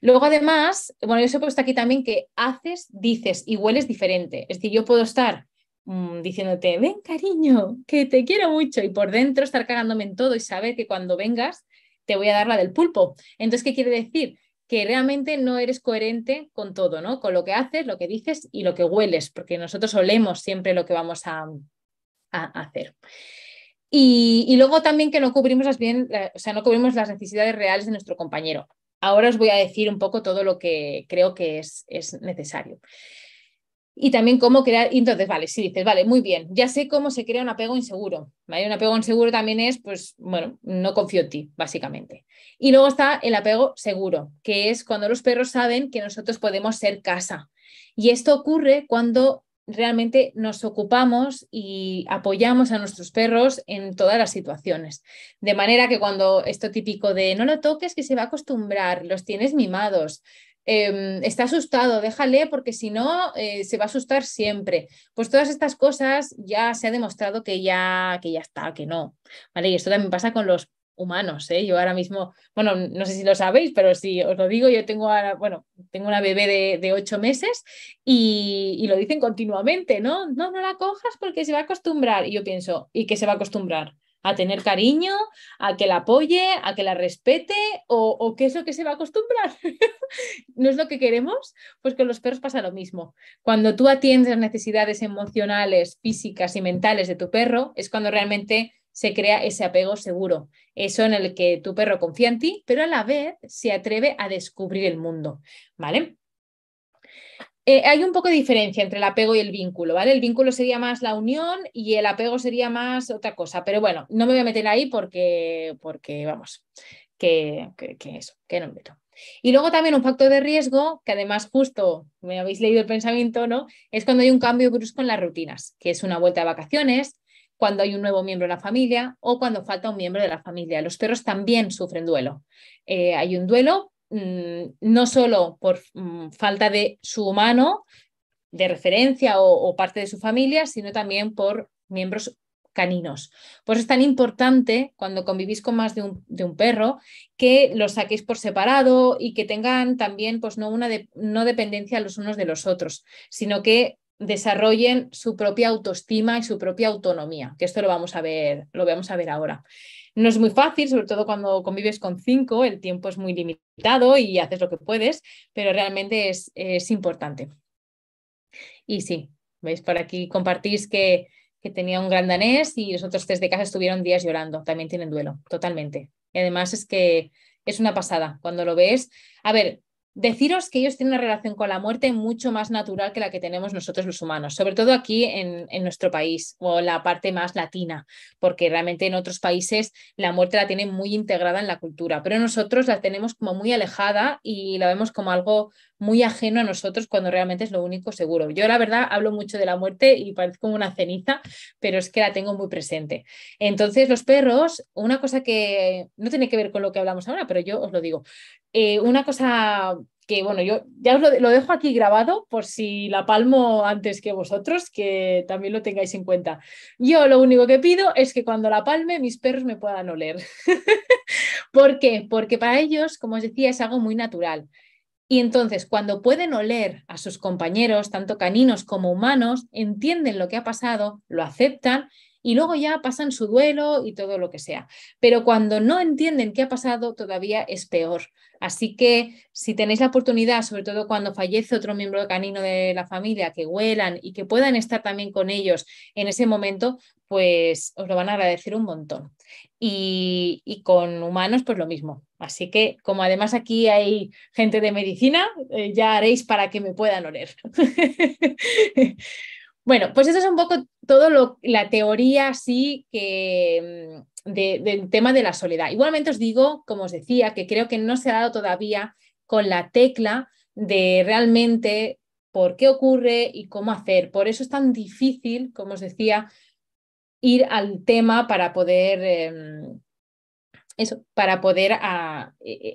Luego, además, bueno, yo he puesto aquí también que haces, dices y hueles diferente. Es decir, yo puedo estar mm, diciéndote, ven cariño, que te quiero mucho, y por dentro estar cagándome en todo y saber que cuando vengas te voy a dar la del pulpo. Entonces, ¿qué quiere decir? que realmente no eres coherente con todo, ¿no? Con lo que haces, lo que dices y lo que hueles, porque nosotros olemos siempre lo que vamos a, hacer. Y, luego también que no cubrimos las bien, o sea, no cubrimos las necesidades reales de nuestro compañero. Ahora os voy a decir un poco todo lo que creo que es, es necesario y también cómo crear. entonces, vale, si dices, vale, muy bien, ya sé cómo se crea un apego inseguro. Un apego inseguro también es, pues, bueno, no confío en ti, básicamente. Y luego está el apego seguro, que es cuando los perros saben que nosotros podemos ser casa. Y esto ocurre cuando realmente nos ocupamos y apoyamos a nuestros perros en todas las situaciones. De manera que cuando esto típico de no lo toques, que se va a acostumbrar, los tienes mimados, Em, está asustado, déjale porque si no eh, se va a asustar siempre. Pues todas estas cosas ya se ha demostrado que ya, que ya está, que no. ¿Vale? Y esto también pasa con los humanos. ¿eh? Yo ahora mismo, bueno, no sé si lo sabéis, pero si os lo digo, yo tengo ahora, bueno, tengo una bebé de, de ocho meses y, lo dicen continuamente, ¿no? No, no la cojas porque se va a acostumbrar. Y yo pienso, ¿y que se va a acostumbrar? a tener cariño, a que la apoye, a que la respete o, qué es lo que se va a acostumbrar. ¿No es lo que queremos? Pues con los perros pasa lo mismo. Cuando tú atiendes las necesidades emocionales, físicas y mentales de tu perro, es cuando realmente se crea ese apego seguro, eso en el que tu perro confía en ti, pero a la vez se atreve a descubrir el mundo, ¿vale? Eh, hay un poco de diferencia entre el apego y el vínculo, ¿vale? El vínculo sería más la unión y el apego sería más otra cosa, pero bueno, no me voy a meter ahí porque, porque vamos, que, que, eso, que no me meto. Y luego también un factor de riesgo, que además justo me habéis leído el pensamiento, ¿no? Es cuando hay un cambio brusco en las rutinas, que es una vuelta de vacaciones, cuando hay un nuevo miembro de la familia o cuando falta un miembro de la familia. Los perros también sufren duelo. Eh, hay un duelo Mm, no solo por mm, falta de su humano, de referencia o, parte de su familia, sino también por miembros caninos. Por eso es tan importante cuando convivís con más de un, perro que los saquéis por separado y que tengan también pues, no una no dependencia los unos de los otros, sino que desarrollen su propia autoestima y su propia autonomía, que esto lo vamos a ver, lo vamos a ver ahora. No es muy fácil, sobre todo cuando convives con cinco, el tiempo es muy limitado y haces lo que puedes, pero realmente es, es importante. Y sí, veis por aquí, compartís que, que tenía un gran danés y los otros tres de casa estuvieron días llorando, también tienen duelo, totalmente. Y además es que es una pasada cuando lo ves. A ver, Deciros que ellos tienen una relación con la muerte mucho más natural que la que tenemos nosotros los humanos, sobre todo aquí en, nuestro país o la parte más latina, porque realmente en otros países la muerte la tienen muy integrada en la cultura, pero nosotros la tenemos como muy alejada y la vemos como algo muy ajeno a nosotros cuando realmente es lo único seguro. Yo la verdad hablo mucho de la muerte y parezco una ceniza, pero es que la tengo muy presente. Entonces los perros, una cosa que no tiene que ver con lo que hablamos ahora, pero yo os lo digo, eh, una cosa que bueno, yo ya os lo, lo, dejo aquí grabado por si la palmo antes que vosotros, que también lo tengáis en cuenta. Yo lo único que pido es que cuando la palme mis perros me puedan oler. ¿Por qué? Porque para ellos, como os decía, es algo muy natural. Y entonces, cuando pueden oler a sus compañeros, tanto caninos como humanos, entienden lo que ha pasado, lo aceptan y luego ya pasan su duelo y todo lo que sea. Pero cuando no entienden qué ha pasado, todavía es peor. Así que si tenéis la oportunidad, sobre todo cuando fallece otro miembro canino de la familia, que huelan y que puedan estar también con ellos en ese momento, pues os lo van a agradecer un montón. Y, con humanos, pues lo mismo. Así que como además aquí hay gente de medicina, eh, ya haréis para que me puedan oler. Bueno, pues eso es un poco todo lo, la teoría así que mm, del tema de la soledad. Igualmente os digo, como os decía, que creo que no se ha dado todavía con la tecla de realmente por qué ocurre y cómo hacer. Por eso es tan difícil, como os decía, ir al tema para poder em, eso, para poder e, e,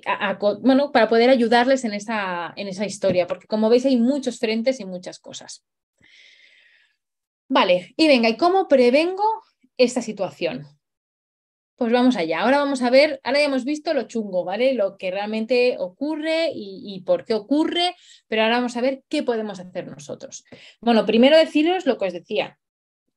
bueno, para poder ayudarles en esa, en esa historia, porque como veis hay muchos frentes y muchas cosas. Vale, y venga, ¿y cómo prevengo esta situación? Pues vamos allá. Ahora vamos a ver, ahora ya hemos visto lo chungo, ¿vale? Lo que realmente ocurre y, por qué ocurre, pero ahora vamos a ver qué podemos hacer nosotros. Bueno, primero deciros lo que os decía,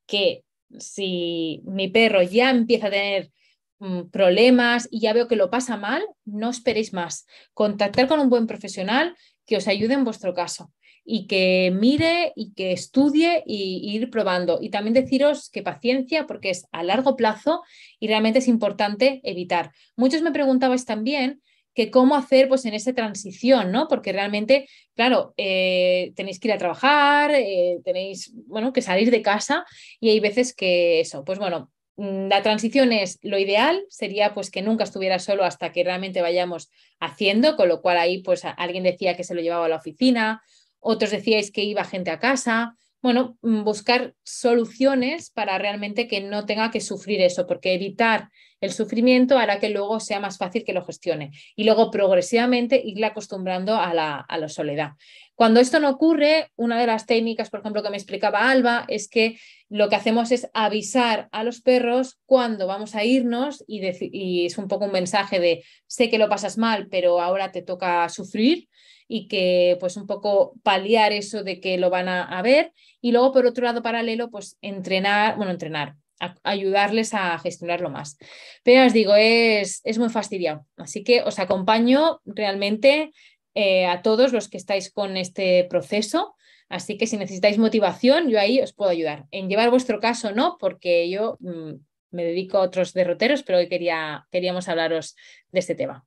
que si mi perro ya empieza a tener mm, problemas y ya veo que lo pasa mal, no esperéis más. Contactar con un buen profesional que os ayude en vuestro caso y que mire y que estudie y, ir probando. Y también deciros que paciencia, porque es a largo plazo y realmente es importante evitar. Muchos me preguntabais también que cómo hacer pues en esa transición, ¿no? Porque realmente, claro, eh, tenéis que ir a trabajar, eh, tenéis, bueno, que salir de casa y hay veces que eso, pues bueno, mm, la transición es lo ideal, sería pues que nunca estuviera solo hasta que realmente vayamos haciendo, con lo cual ahí pues alguien decía que se lo llevaba a la oficina, otros decíais que iba gente a casa. Bueno, mm, buscar soluciones para realmente que no tenga que sufrir eso, porque evitar el sufrimiento hará que luego sea más fácil que lo gestione y luego progresivamente irle acostumbrando a la, soledad. Cuando esto no ocurre, una de las técnicas, por ejemplo, que me explicaba Alba, es que lo que hacemos es avisar a los perros cuando vamos a irnos y, y es un poco un mensaje de sé que lo pasas mal, pero ahora te toca sufrir y que pues un poco paliar eso de que lo van a, ver y luego por otro lado paralelo pues entrenar, bueno, entrenar, ayudarles a gestionarlo más. Pero os digo, es, es muy fastidiado. Así que os acompaño realmente eh, a todos los que estáis con este proceso. Así que si necesitáis motivación, yo ahí os puedo ayudar. En llevar vuestro caso no, porque yo mm, me dedico a otros derroteros, pero hoy quería, queríamos hablaros de este tema.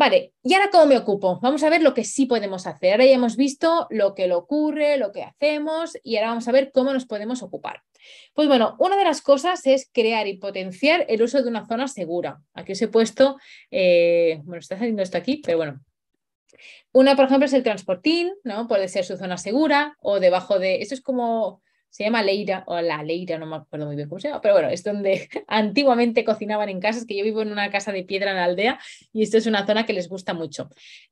Vale, ¿y ahora cómo me ocupo? Vamos a ver lo que sí podemos hacer. Ahora ya hemos visto lo que le ocurre, lo que hacemos y ahora vamos a ver cómo nos podemos ocupar. Pues bueno, una de las cosas es crear y potenciar el uso de una zona segura. Aquí os he puesto, eh, bueno, está saliendo esto aquí, pero bueno, una, por ejemplo, es el transportín, ¿no? Puede ser su zona segura o debajo de. Esto es como se llama Leira, o la Leira, no me acuerdo muy bien cómo se llama, pero bueno, es donde antiguamente cocinaban en casas, que yo vivo en una casa de piedra en la aldea y esto es una zona que les gusta mucho.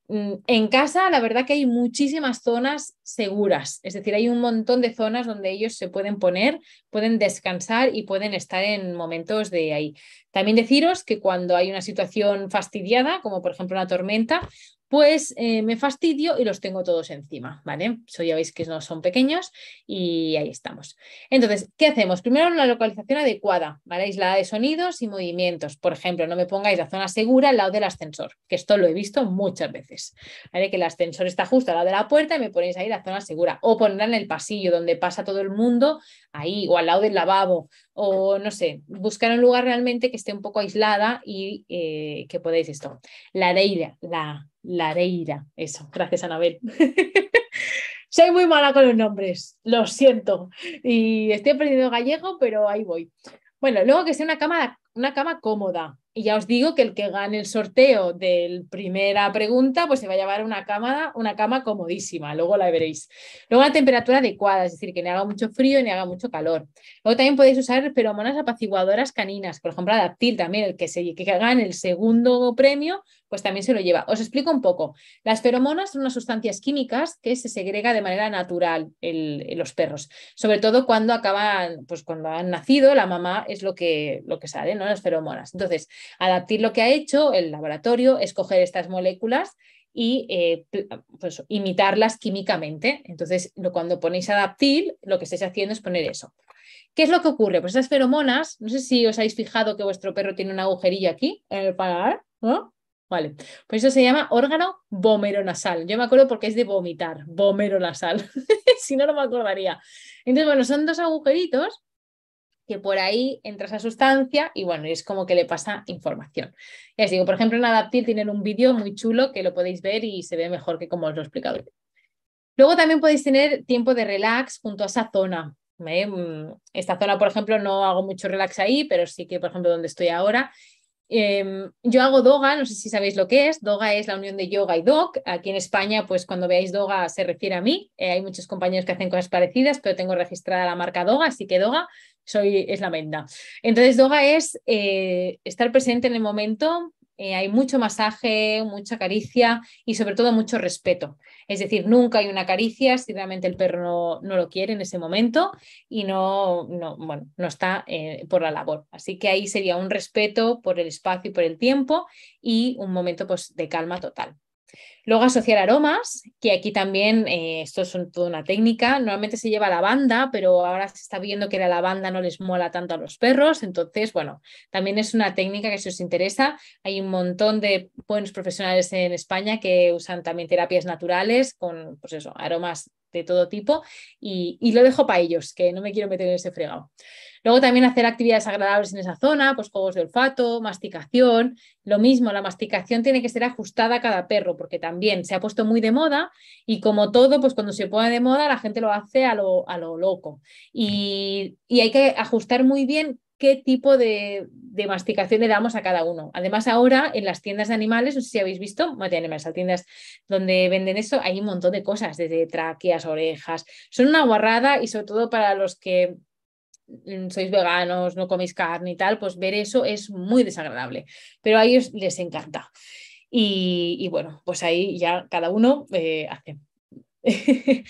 Mm, en casa, la verdad que hay muchísimas zonas seguras, es decir, hay un montón de zonas donde ellos se pueden poner, pueden descansar y pueden estar en momentos de ahí. También deciros que cuando hay una situación fastidiada, como por ejemplo una tormenta, pues eh, me fastidio y los tengo todos encima, ¿vale? Eso ya veis que no son pequeños y ahí estamos. Entonces, ¿qué hacemos? Primero una localización adecuada, ¿vale? Aislada de sonidos y movimientos. Por ejemplo, no me pongáis la zona segura al lado del ascensor, que esto lo he visto muchas veces, ¿vale? Que el ascensor está justo al lado de la puerta y me ponéis ahí la zona segura. O ponerla en el pasillo donde pasa todo el mundo, ahí, o al lado del lavabo, o no sé, buscar un lugar realmente que esté un poco aislada y eh, que podáis esto. La de la la reira, Eso, gracias Anabel. Soy muy mala con los nombres, lo siento. Y estoy aprendiendo gallego, pero ahí voy. Bueno, luego que sea una cama, una cama cómoda. Y ya os digo que el que gane el sorteo de primera pregunta, pues se va a llevar una cama, una cama comodísima, luego la veréis. Luego la temperatura adecuada, es decir, que no haga mucho frío ni haga mucho calor. Luego también podéis usar feromonas apaciguadoras caninas, por ejemplo, Adaptil también, el que, se, que gane el segundo premio, pues también se lo lleva. Os explico un poco. Las feromonas son unas sustancias químicas que se segrega de manera natural en los perros, sobre todo cuando acaban, pues cuando han nacido, la mamá es lo que, lo que sale, ¿no? Las feromonas. Entonces, Adaptir lo que ha hecho el laboratorio es coger estas moléculas y eh, pues, imitarlas químicamente. Entonces, cuando ponéis adaptil, lo que estáis haciendo es poner eso. ¿Qué es lo que ocurre? Pues esas feromonas, no sé si os habéis fijado que vuestro perro tiene una agujerilla aquí en el paladar, ¿no? Vale, pues eso se llama órgano nasal. Yo me acuerdo porque es de vomitar, vomeronasal. si no, no me acordaría. Entonces, bueno, son dos agujeritos que por ahí entra esa sustancia y bueno, es como que le pasa información. Ya digo, por ejemplo, en Adaptil tienen un vídeo muy chulo que lo podéis ver y se ve mejor que como os lo he explicado. Luego también podéis tener tiempo de relax junto a esa zona. ¿eh? Mm, esta zona, por ejemplo, no hago mucho relax ahí, pero sí que, por ejemplo, donde estoy ahora, Em, yo hago doga, no sé si sabéis lo que es. Doga es la unión de yoga y dog Aquí en España, pues cuando veáis doga se refiere a mí. Eh, hay muchos compañeros que hacen cosas parecidas, pero tengo registrada la marca doga, así que doga soy, es la menda Entonces, doga es eh, estar presente en el momento, eh, hay mucho masaje, mucha caricia y sobre todo mucho respeto. Es decir, nunca hay una caricia si realmente el perro no, lo quiere en ese momento y no, no, no está eh, por la labor. Así que ahí sería un respeto por el espacio y por el tiempo y un momento pues, de calma total. Luego asociar aromas, que aquí también, eh, esto es toda una técnica, normalmente se lleva lavanda, pero ahora se está viendo que la lavanda no les mola tanto a los perros, entonces, bueno, también es una técnica que si os interesa, hay un montón de buenos profesionales en España que usan también terapias naturales con, pues eso, aromas de todo tipo y, lo dejo para ellos, que no me quiero meter en ese fregado. Luego también hacer actividades agradables en esa zona, pues juegos de olfato, masticación. Lo mismo, la masticación tiene que ser ajustada a cada perro, porque también se ha puesto muy de moda y como todo, pues cuando se pone de moda la gente lo hace a lo, a lo loco. Y, y hay que ajustar muy bien qué tipo de, masticación le damos a cada uno. Además, ahora en las tiendas de animales, no sé si habéis visto, no animales las tiendas donde venden eso, hay un montón de cosas, desde tráqueas, orejas, son una guarrada y sobre todo para los que mm, sois veganos, no coméis carne y tal, pues ver eso es muy desagradable, pero a ellos les encanta. Y, bueno, pues ahí ya cada uno eh, hace.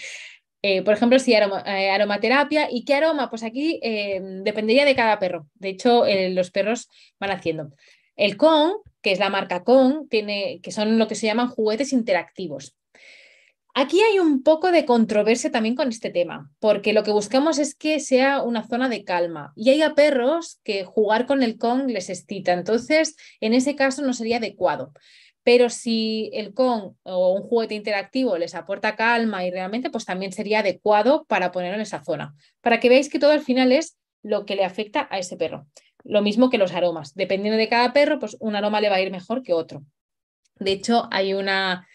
Eh, por ejemplo, si eh, aromaterapia. ¿Y qué aroma? Pues aquí eh, dependería de cada perro. De hecho, los perros van haciendo. El con, que es la marca con, tiene, que son lo que se llaman juguetes interactivos. Aquí hay un poco de controversia también con este tema, porque lo que buscamos es que sea una zona de calma. Y hay a perros que jugar con el Kong les excita, entonces en ese caso no sería adecuado pero si el con o un juguete interactivo les aporta calma y realmente, pues también sería adecuado para ponerlo en esa zona, para que veáis que todo al final es lo que le afecta a ese perro. Lo mismo que los aromas. Dependiendo de cada perro, pues un aroma le va a ir mejor que otro. De hecho, hay una,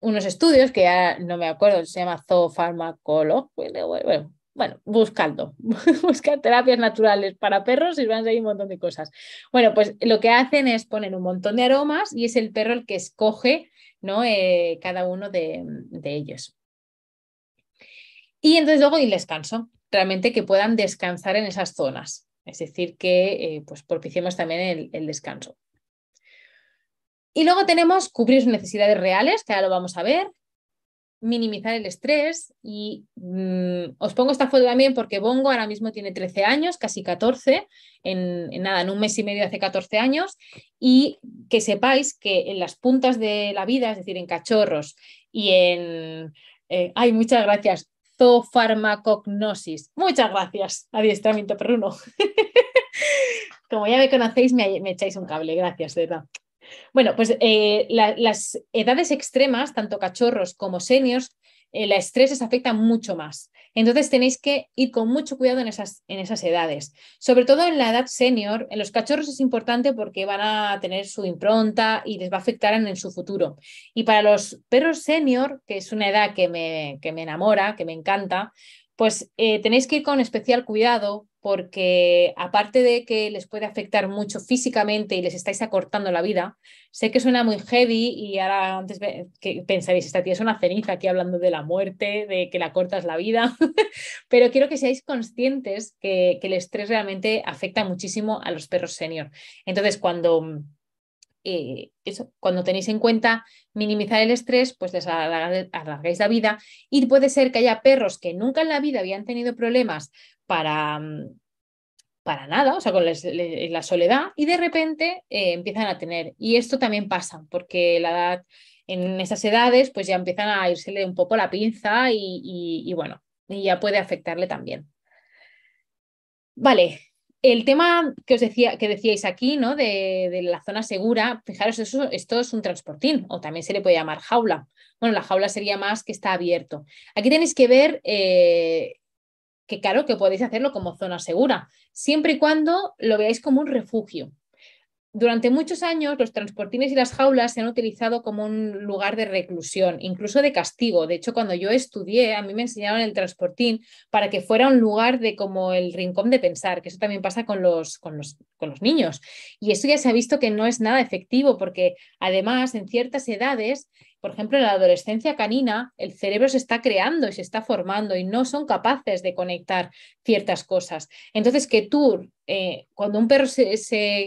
unos estudios que ya no me acuerdo, se llama zoofarmacolo, bueno, bueno, buscando, buscar terapias naturales para perros y van a seguir un montón de cosas. Bueno, pues lo que hacen es poner un montón de aromas y es el perro el que escoge ¿no? Eh, cada uno de, ellos. Y entonces luego el descanso, realmente que puedan descansar en esas zonas, es decir, que eh, pues propiciemos también el, descanso. Y luego tenemos cubrir sus necesidades reales, que ahora lo vamos a ver, minimizar el estrés y mm, os pongo esta foto también porque Bongo ahora mismo tiene 13 años, casi 14, en, nada, en un mes y medio hace 14 años y que sepáis que en las puntas de la vida, es decir, en cachorros y en... Eh, ay, muchas gracias, zoofarmacognosis. Muchas gracias, adiestramiento perruno. Como ya me conocéis, me, me echáis un cable, gracias, de verdad. Bueno, pues eh, las edades extremas, tanto cachorros como seniors, eh, la estrés les afecta mucho más. Entonces tenéis que ir con mucho cuidado en esas, en esas edades. Sobre todo en la edad senior, en los cachorros es importante porque van a tener su impronta y les va a afectar en, su futuro. Y para los perros senior, que es una edad que me, que me enamora, que me encanta, pues eh, tenéis que ir con especial cuidado porque aparte de que les puede afectar mucho físicamente y les estáis acortando la vida, sé que suena muy heavy y ahora antes pensaréis, esta tía es una ceniza aquí hablando de la muerte, de que la cortas la vida, pero quiero que seáis conscientes que, que, el estrés realmente afecta muchísimo a los perros senior. Entonces, cuando... Eh, eso, cuando tenéis en cuenta minimizar el estrés, pues les alargáis la vida y puede ser que haya perros que nunca en la vida habían tenido problemas para, mm, para nada, o sea, con la soledad, y de repente eh, empiezan a tener. Y esto también pasa, porque la edad, en esas edades, pues ya empiezan a irsele un poco la pinza y, y, bueno, y ya puede afectarle también. Vale, el tema que os decía, que decíais aquí, ¿no? De, de la zona segura, fijaros, eso, esto es un transportín, o también se le puede llamar jaula. Bueno, la jaula sería más que está abierto. Aquí tenéis que ver eh, que claro que podéis hacerlo como zona segura, siempre y cuando lo veáis como un refugio. Durante muchos años los transportines y las jaulas se han utilizado como un lugar de reclusión, incluso de castigo. De hecho, cuando yo estudié, a mí me enseñaron el transportín para que fuera un lugar de como el rincón de pensar, que eso también pasa con los, con los, con los niños. Y eso ya se ha visto que no es nada efectivo porque además en ciertas edades por ejemplo, en la adolescencia canina, el cerebro se está creando y se está formando y no son capaces de conectar ciertas cosas. Entonces, que tú, eh, cuando un perro se, se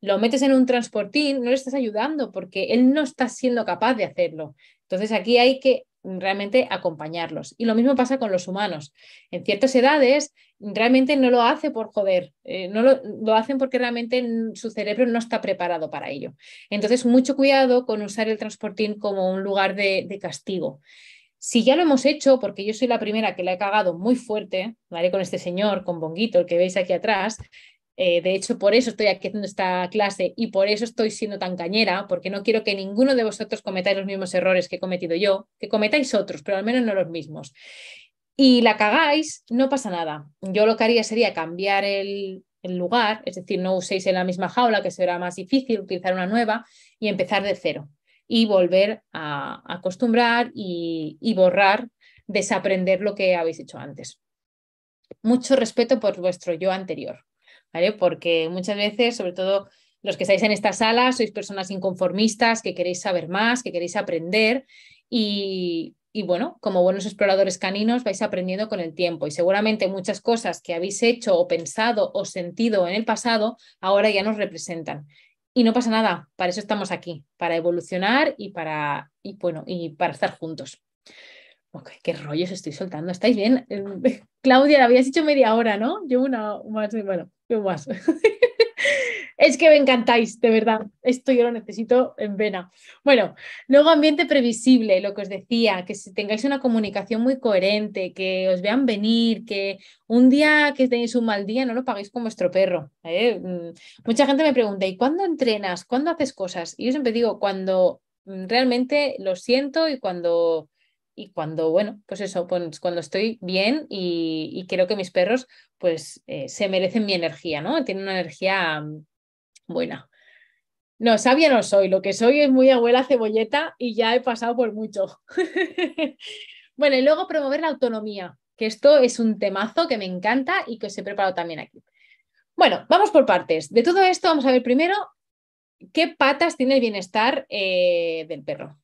lo metes en un transportín, no le estás ayudando porque él no está siendo capaz de hacerlo. Entonces, aquí hay que realmente acompañarlos. Y lo mismo pasa con los humanos. En ciertas edades realmente no lo hace por joder, eh, no lo, hacen porque realmente su cerebro no está preparado para ello. Entonces, mucho cuidado con usar el transportín como un lugar de, castigo. Si ya lo hemos hecho, porque yo soy la primera que la he cagado muy fuerte, ¿vale? Con este señor, con Bonguito, el que veis aquí atrás, eh, de hecho, por eso estoy aquí haciendo esta clase y por eso estoy siendo tan cañera, porque no quiero que ninguno de vosotros cometáis los mismos errores que he cometido yo, que cometáis otros, pero al menos no los mismos. Y la cagáis, no pasa nada. Yo lo que haría sería cambiar el, lugar, es decir, no uséis en la misma jaula, que será más difícil utilizar una nueva y empezar de cero y volver a acostumbrar y, y borrar, desaprender lo que habéis hecho antes. Mucho respeto por vuestro yo anterior porque muchas veces, sobre todo los que estáis en esta sala, sois personas inconformistas, que queréis saber más, que queréis aprender y, bueno, como buenos exploradores caninos vais aprendiendo con el tiempo y seguramente muchas cosas que habéis hecho o pensado o sentido en el pasado ahora ya nos representan. Y no pasa nada, para eso estamos aquí, para evolucionar y para, bueno, y para estar juntos. Ok, qué rollos estoy soltando. ¿Estáis bien? Em, Claudia, la habías hecho media hora, ¿no? Yo una más, bueno, yo más. es que me encantáis, de verdad. Esto yo lo necesito en vena. Bueno, luego ambiente previsible, lo que os decía, que si tengáis una comunicación muy coherente, que os vean venir, que un día que tenéis un mal día no lo paguéis con vuestro perro. ¿eh? Mm, mucha gente me pregunta, ¿y cuándo entrenas? ¿Cuándo haces cosas? Y yo siempre digo, cuando mm, realmente lo siento y cuando y cuando, bueno, pues eso, pues cuando estoy bien y, creo que mis perros, pues eh, se merecen mi energía, ¿no? Tienen una energía mm, buena. No, sabia no soy, lo que soy es muy abuela cebolleta y ya he pasado por mucho. bueno, y luego promover la autonomía, que esto es un temazo que me encanta y que os he preparado también aquí. Bueno, vamos por partes. De todo esto vamos a ver primero qué patas tiene el bienestar eh, del perro.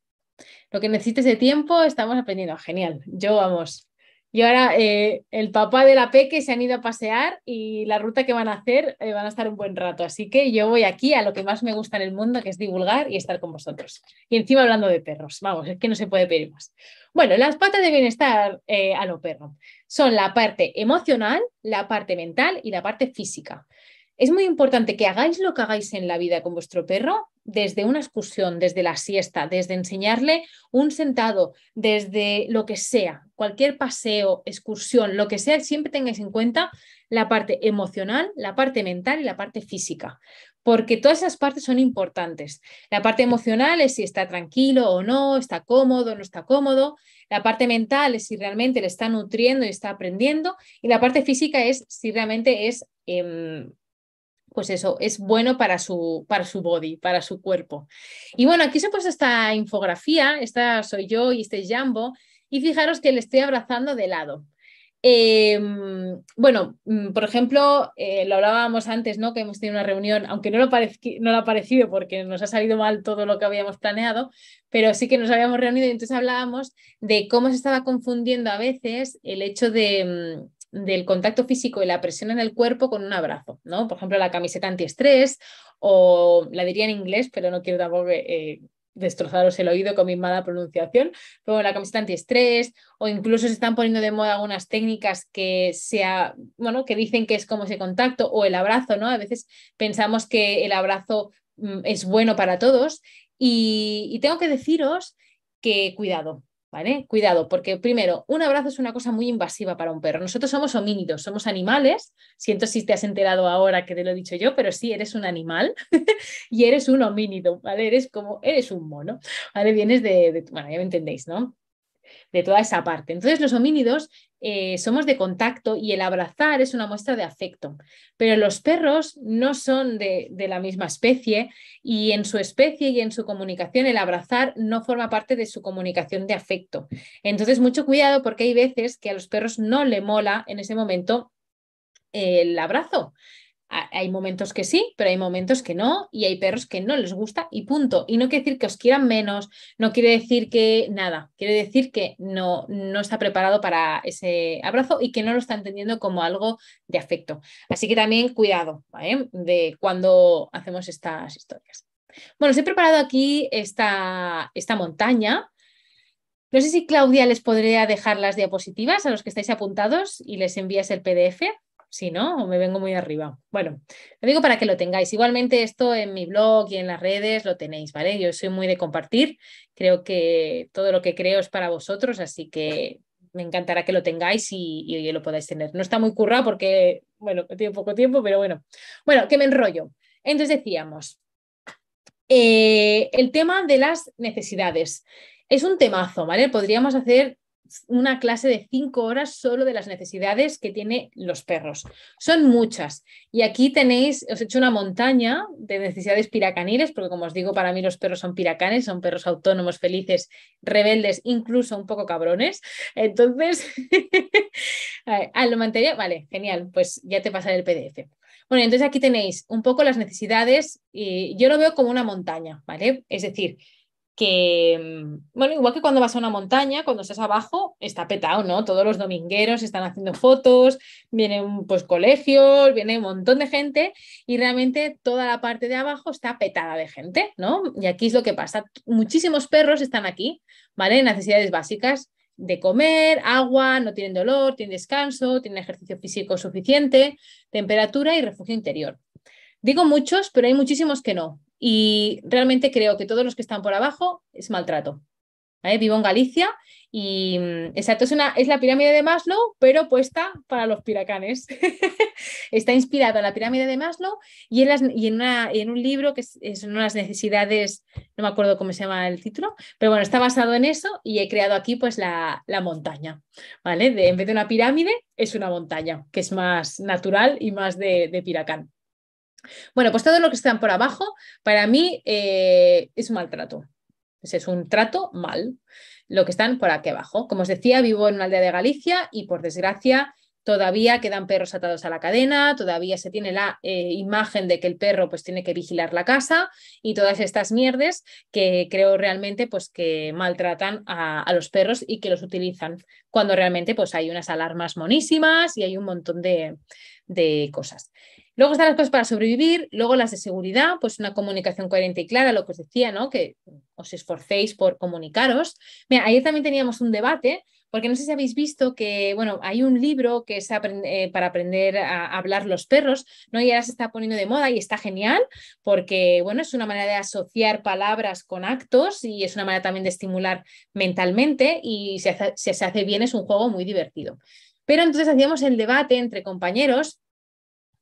Lo que necesites de tiempo, estamos aprendiendo. Genial, yo vamos. Y ahora eh, el papá de la Peque se han ido a pasear y la ruta que van a hacer eh, van a estar un buen rato. Así que yo voy aquí a lo que más me gusta en el mundo, que es divulgar y estar con vosotros. Y encima hablando de perros, vamos, es que no se puede pedir más. Bueno, las patas de bienestar eh, a lo perro son la parte emocional, la parte mental y la parte física. Es muy importante que hagáis lo que hagáis en la vida con vuestro perro, desde una excursión, desde la siesta, desde enseñarle un sentado, desde lo que sea, cualquier paseo, excursión, lo que sea, siempre tengáis en cuenta la parte emocional, la parte mental y la parte física, porque todas esas partes son importantes. La parte emocional es si está tranquilo o no, está cómodo o no está cómodo, la parte mental es si realmente le está nutriendo y está aprendiendo, y la parte física es si realmente es... Em, pues eso, es bueno para su, para su body, para su cuerpo. Y bueno, aquí se ha esta infografía, esta soy yo y este es Jambo, y fijaros que le estoy abrazando de lado. Em, bueno, mm, por ejemplo, eh, lo hablábamos antes, ¿no? Que hemos tenido una reunión, aunque no lo, no lo ha parecido porque nos ha salido mal todo lo que habíamos planeado, pero sí que nos habíamos reunido y entonces hablábamos de cómo se estaba confundiendo a veces el hecho de, mm, del contacto físico y la presión en el cuerpo con un abrazo, ¿no? Por ejemplo, la camiseta antiestrés o la diría en inglés, pero no quiero tampoco eh, destrozaros el oído con mi mala pronunciación, pero la camiseta antiestrés o incluso se están poniendo de moda algunas técnicas que sea, bueno, que dicen que es como ese contacto o el abrazo, ¿no? A veces pensamos que el abrazo mm, es bueno para todos y tengo que deciros que cuidado, ¿vale? Cuidado, porque primero, un abrazo es una cosa muy invasiva para un perro. Nosotros somos homínidos, somos animales. Siento si te has enterado ahora que te lo he dicho yo, pero sí, eres un animal y eres un homínido, ¿vale? Eres como, eres un mono, ¿vale? Vienes de, de bueno, ya me entendéis, ¿no? de toda esa parte. Entonces los homínidos eh, somos de contacto y el abrazar es una muestra de afecto, pero los perros no son de, de, la misma especie y en su especie y en su comunicación el abrazar no forma parte de su comunicación de afecto. Entonces mucho cuidado porque hay veces que a los perros no le mola en ese momento el abrazo. Hay momentos que sí, pero hay momentos que no, y hay perros que no les gusta y punto. Y no quiere decir que os quieran menos, no quiere decir que nada, quiere decir que no, no está preparado para ese abrazo y que no lo está entendiendo como algo de afecto. Así que también cuidado de cuando hacemos estas historias. Bueno, os he preparado aquí esta, esta montaña. No sé si Claudia les podría dejar las diapositivas a los que estáis apuntados y les envías el PDF si no, me vengo muy arriba. Bueno, lo digo para que lo tengáis. Igualmente esto en mi blog y en las redes lo tenéis, ¿vale? Yo soy muy de compartir, creo que todo lo que creo es para vosotros, así que me encantará que lo tengáis y, lo podáis tener. No está muy currado porque, bueno, tiene poco tiempo, pero bueno. Bueno, que me enrollo. Entonces decíamos, eh, el tema de las necesidades. Es un temazo, ¿vale? Podríamos hacer una clase de cinco horas solo de las necesidades que tienen los perros. Son muchas. Y aquí tenéis, os he hecho una montaña de necesidades piracaniles, porque como os digo, para mí los perros son piracanes, son perros autónomos, felices, rebeldes, incluso un poco cabrones. Entonces, a ah, lo mantenía, vale, genial, pues ya te pasaré el PDF. Bueno, entonces aquí tenéis un poco las necesidades y yo lo veo como una montaña, ¿vale? Es decir, que, mm, bueno, igual que cuando vas a una montaña, cuando estás abajo, está petado, ¿no? Todos los domingueros están haciendo fotos, vienen pues colegios, viene un montón de gente y realmente toda la parte de abajo está petada de gente, ¿no? Y aquí es lo que pasa, muchísimos perros están aquí, ¿vale? Necesidades básicas de comer, agua, no tienen dolor, tienen descanso, tienen ejercicio físico suficiente, temperatura y refugio interior. Digo muchos, pero hay muchísimos que no. Y realmente creo que todos los que están por abajo es maltrato. Vivo en Galicia y mm, exacto, es, una, es la pirámide de Maslow, pero puesta para los piracanes. Está inspirada en la pirámide de Maslow y en, y en, una, en un libro que es, en unas necesidades, no me acuerdo cómo se llama el título, pero bueno, está basado en eso y he creado aquí pues la, la montaña, ¿vale? en vez de una pirámide, es una montaña, que es más natural y más de piracán. Bueno, pues todo lo que están por abajo, para mí eh, es un maltrato. Pues es un trato mal, lo que están por aquí abajo. Como os decía, vivo en una aldea de Galicia y por desgracia todavía quedan perros atados a la cadena, todavía se tiene la eh, imagen de que el perro pues tiene que vigilar la casa y todas estas mierdes que creo realmente pues que maltratan a, los perros y que los utilizan cuando realmente pues hay unas alarmas monísimas y hay un montón de, de cosas. Luego están las cosas para sobrevivir, luego las de seguridad, pues una comunicación coherente y clara, lo que os decía, ¿no? Que os esforcéis por comunicaros. Mira, ayer también teníamos un debate, porque no sé si habéis visto que, bueno, hay un libro que es eh, para aprender a hablar los perros, ¿no? Y ahora se está poniendo de moda y está genial, porque, bueno, es una manera de asociar palabras con actos y es una manera también de estimular mentalmente y si se hace bien es un juego muy divertido. Pero entonces hacíamos el debate entre compañeros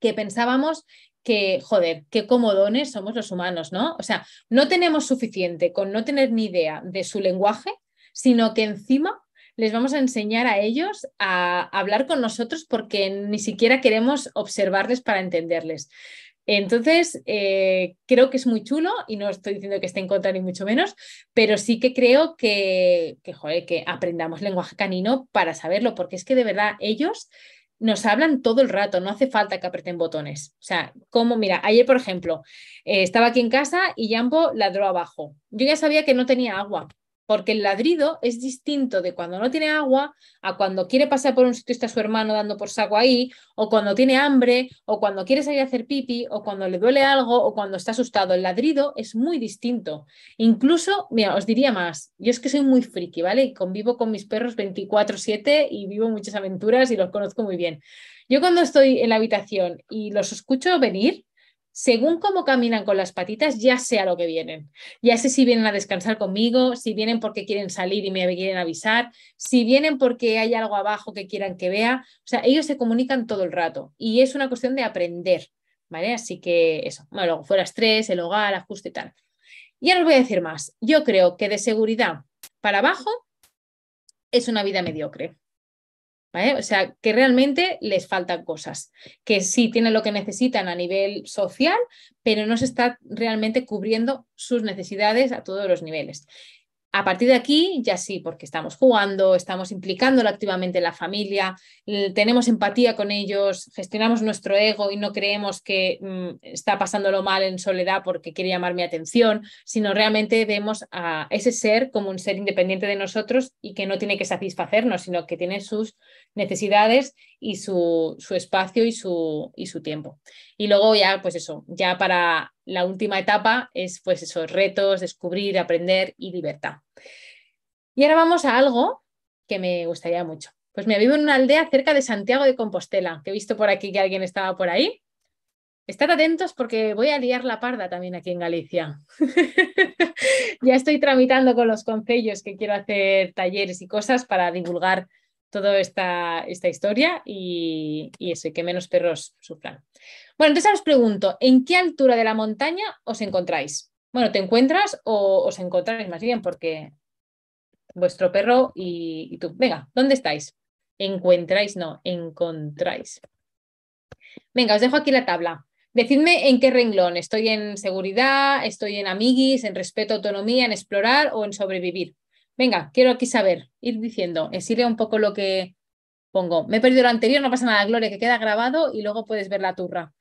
que pensábamos que, joder, qué comodones somos los humanos, ¿no? O sea, no tenemos suficiente con no tener ni idea de su lenguaje, sino que encima les vamos a enseñar a ellos a hablar con nosotros porque ni siquiera queremos observarles para entenderles. Entonces, eh, creo que es muy chulo y no estoy diciendo que esté en contra ni mucho menos, pero sí que creo que, que, joder, que aprendamos lenguaje canino para saberlo, porque es que de verdad ellos nos hablan todo el rato, no hace falta que apreten botones. O sea, como, mira, ayer, por ejemplo, eh, estaba aquí en casa y Jambo ladró abajo. Yo ya sabía que no tenía agua, porque el ladrido es distinto de cuando no tiene agua a cuando quiere pasar por un sitio y está su hermano dando por saco ahí, o cuando tiene hambre, o cuando quiere salir a hacer pipi, o cuando le duele algo, o cuando está asustado. El ladrido es muy distinto. Incluso, mira, os diría más, yo es que soy muy friki, ¿vale? Y convivo con mis perros 24/7 y vivo muchas aventuras y los conozco muy bien. Yo cuando estoy en la habitación y los escucho venir, según cómo caminan con las patitas, ya sé a lo que vienen. Ya sé si vienen a descansar conmigo, si vienen porque quieren salir y me quieren avisar, si vienen porque hay algo abajo que quieran que vea. O sea, ellos se comunican todo el rato y es una cuestión de aprender, ¿vale? Así que eso, bueno, luego fuera estrés, el hogar, ajuste y tal. Ya os voy a decir más. Yo creo que de seguridad para abajo es una vida mediocre. O sea, que realmente les faltan cosas, que sí tienen lo que necesitan a nivel social, pero no se está realmente cubriendo sus necesidades a todos los niveles. A partir de aquí, ya sí, porque estamos jugando, estamos implicándolo activamente en la familia, tenemos empatía con ellos, gestionamos nuestro ego y no creemos que mm, está pasándolo mal en soledad porque quiere llamar mi atención, sino realmente vemos a ese ser como un ser independiente de nosotros y que no tiene que satisfacernos, sino que tiene sus necesidades y su, espacio y su, y su tiempo. Y luego ya, pues eso, ya para la última etapa es pues esos retos, descubrir, aprender y libertad. Y ahora vamos a algo que me gustaría mucho. Pues me vivo en una aldea cerca de Santiago de Compostela, que he visto por aquí que alguien estaba por ahí. Estad atentos porque voy a liar la parda también aquí en Galicia. ya estoy tramitando con los concellos que quiero hacer talleres y cosas para divulgar toda esta, esta historia y, y, eso, y que menos perros sufran. Bueno, entonces os pregunto, ¿en qué altura de la montaña os encontráis? Bueno, te encuentras o os encontráis más bien, porque vuestro perro y, tú, venga, ¿dónde estáis? Encuentráis, no, encontráis. Venga, os dejo aquí la tabla. Decidme en qué renglón. ¿Estoy en seguridad? ¿Estoy en amiguis? ¿En respeto, autonomía? ¿En explorar o en sobrevivir? Venga, quiero aquí saber, ir diciendo, exile un poco lo que pongo. Me he perdido lo anterior, no pasa nada, Gloria, que queda grabado y luego puedes ver la turra.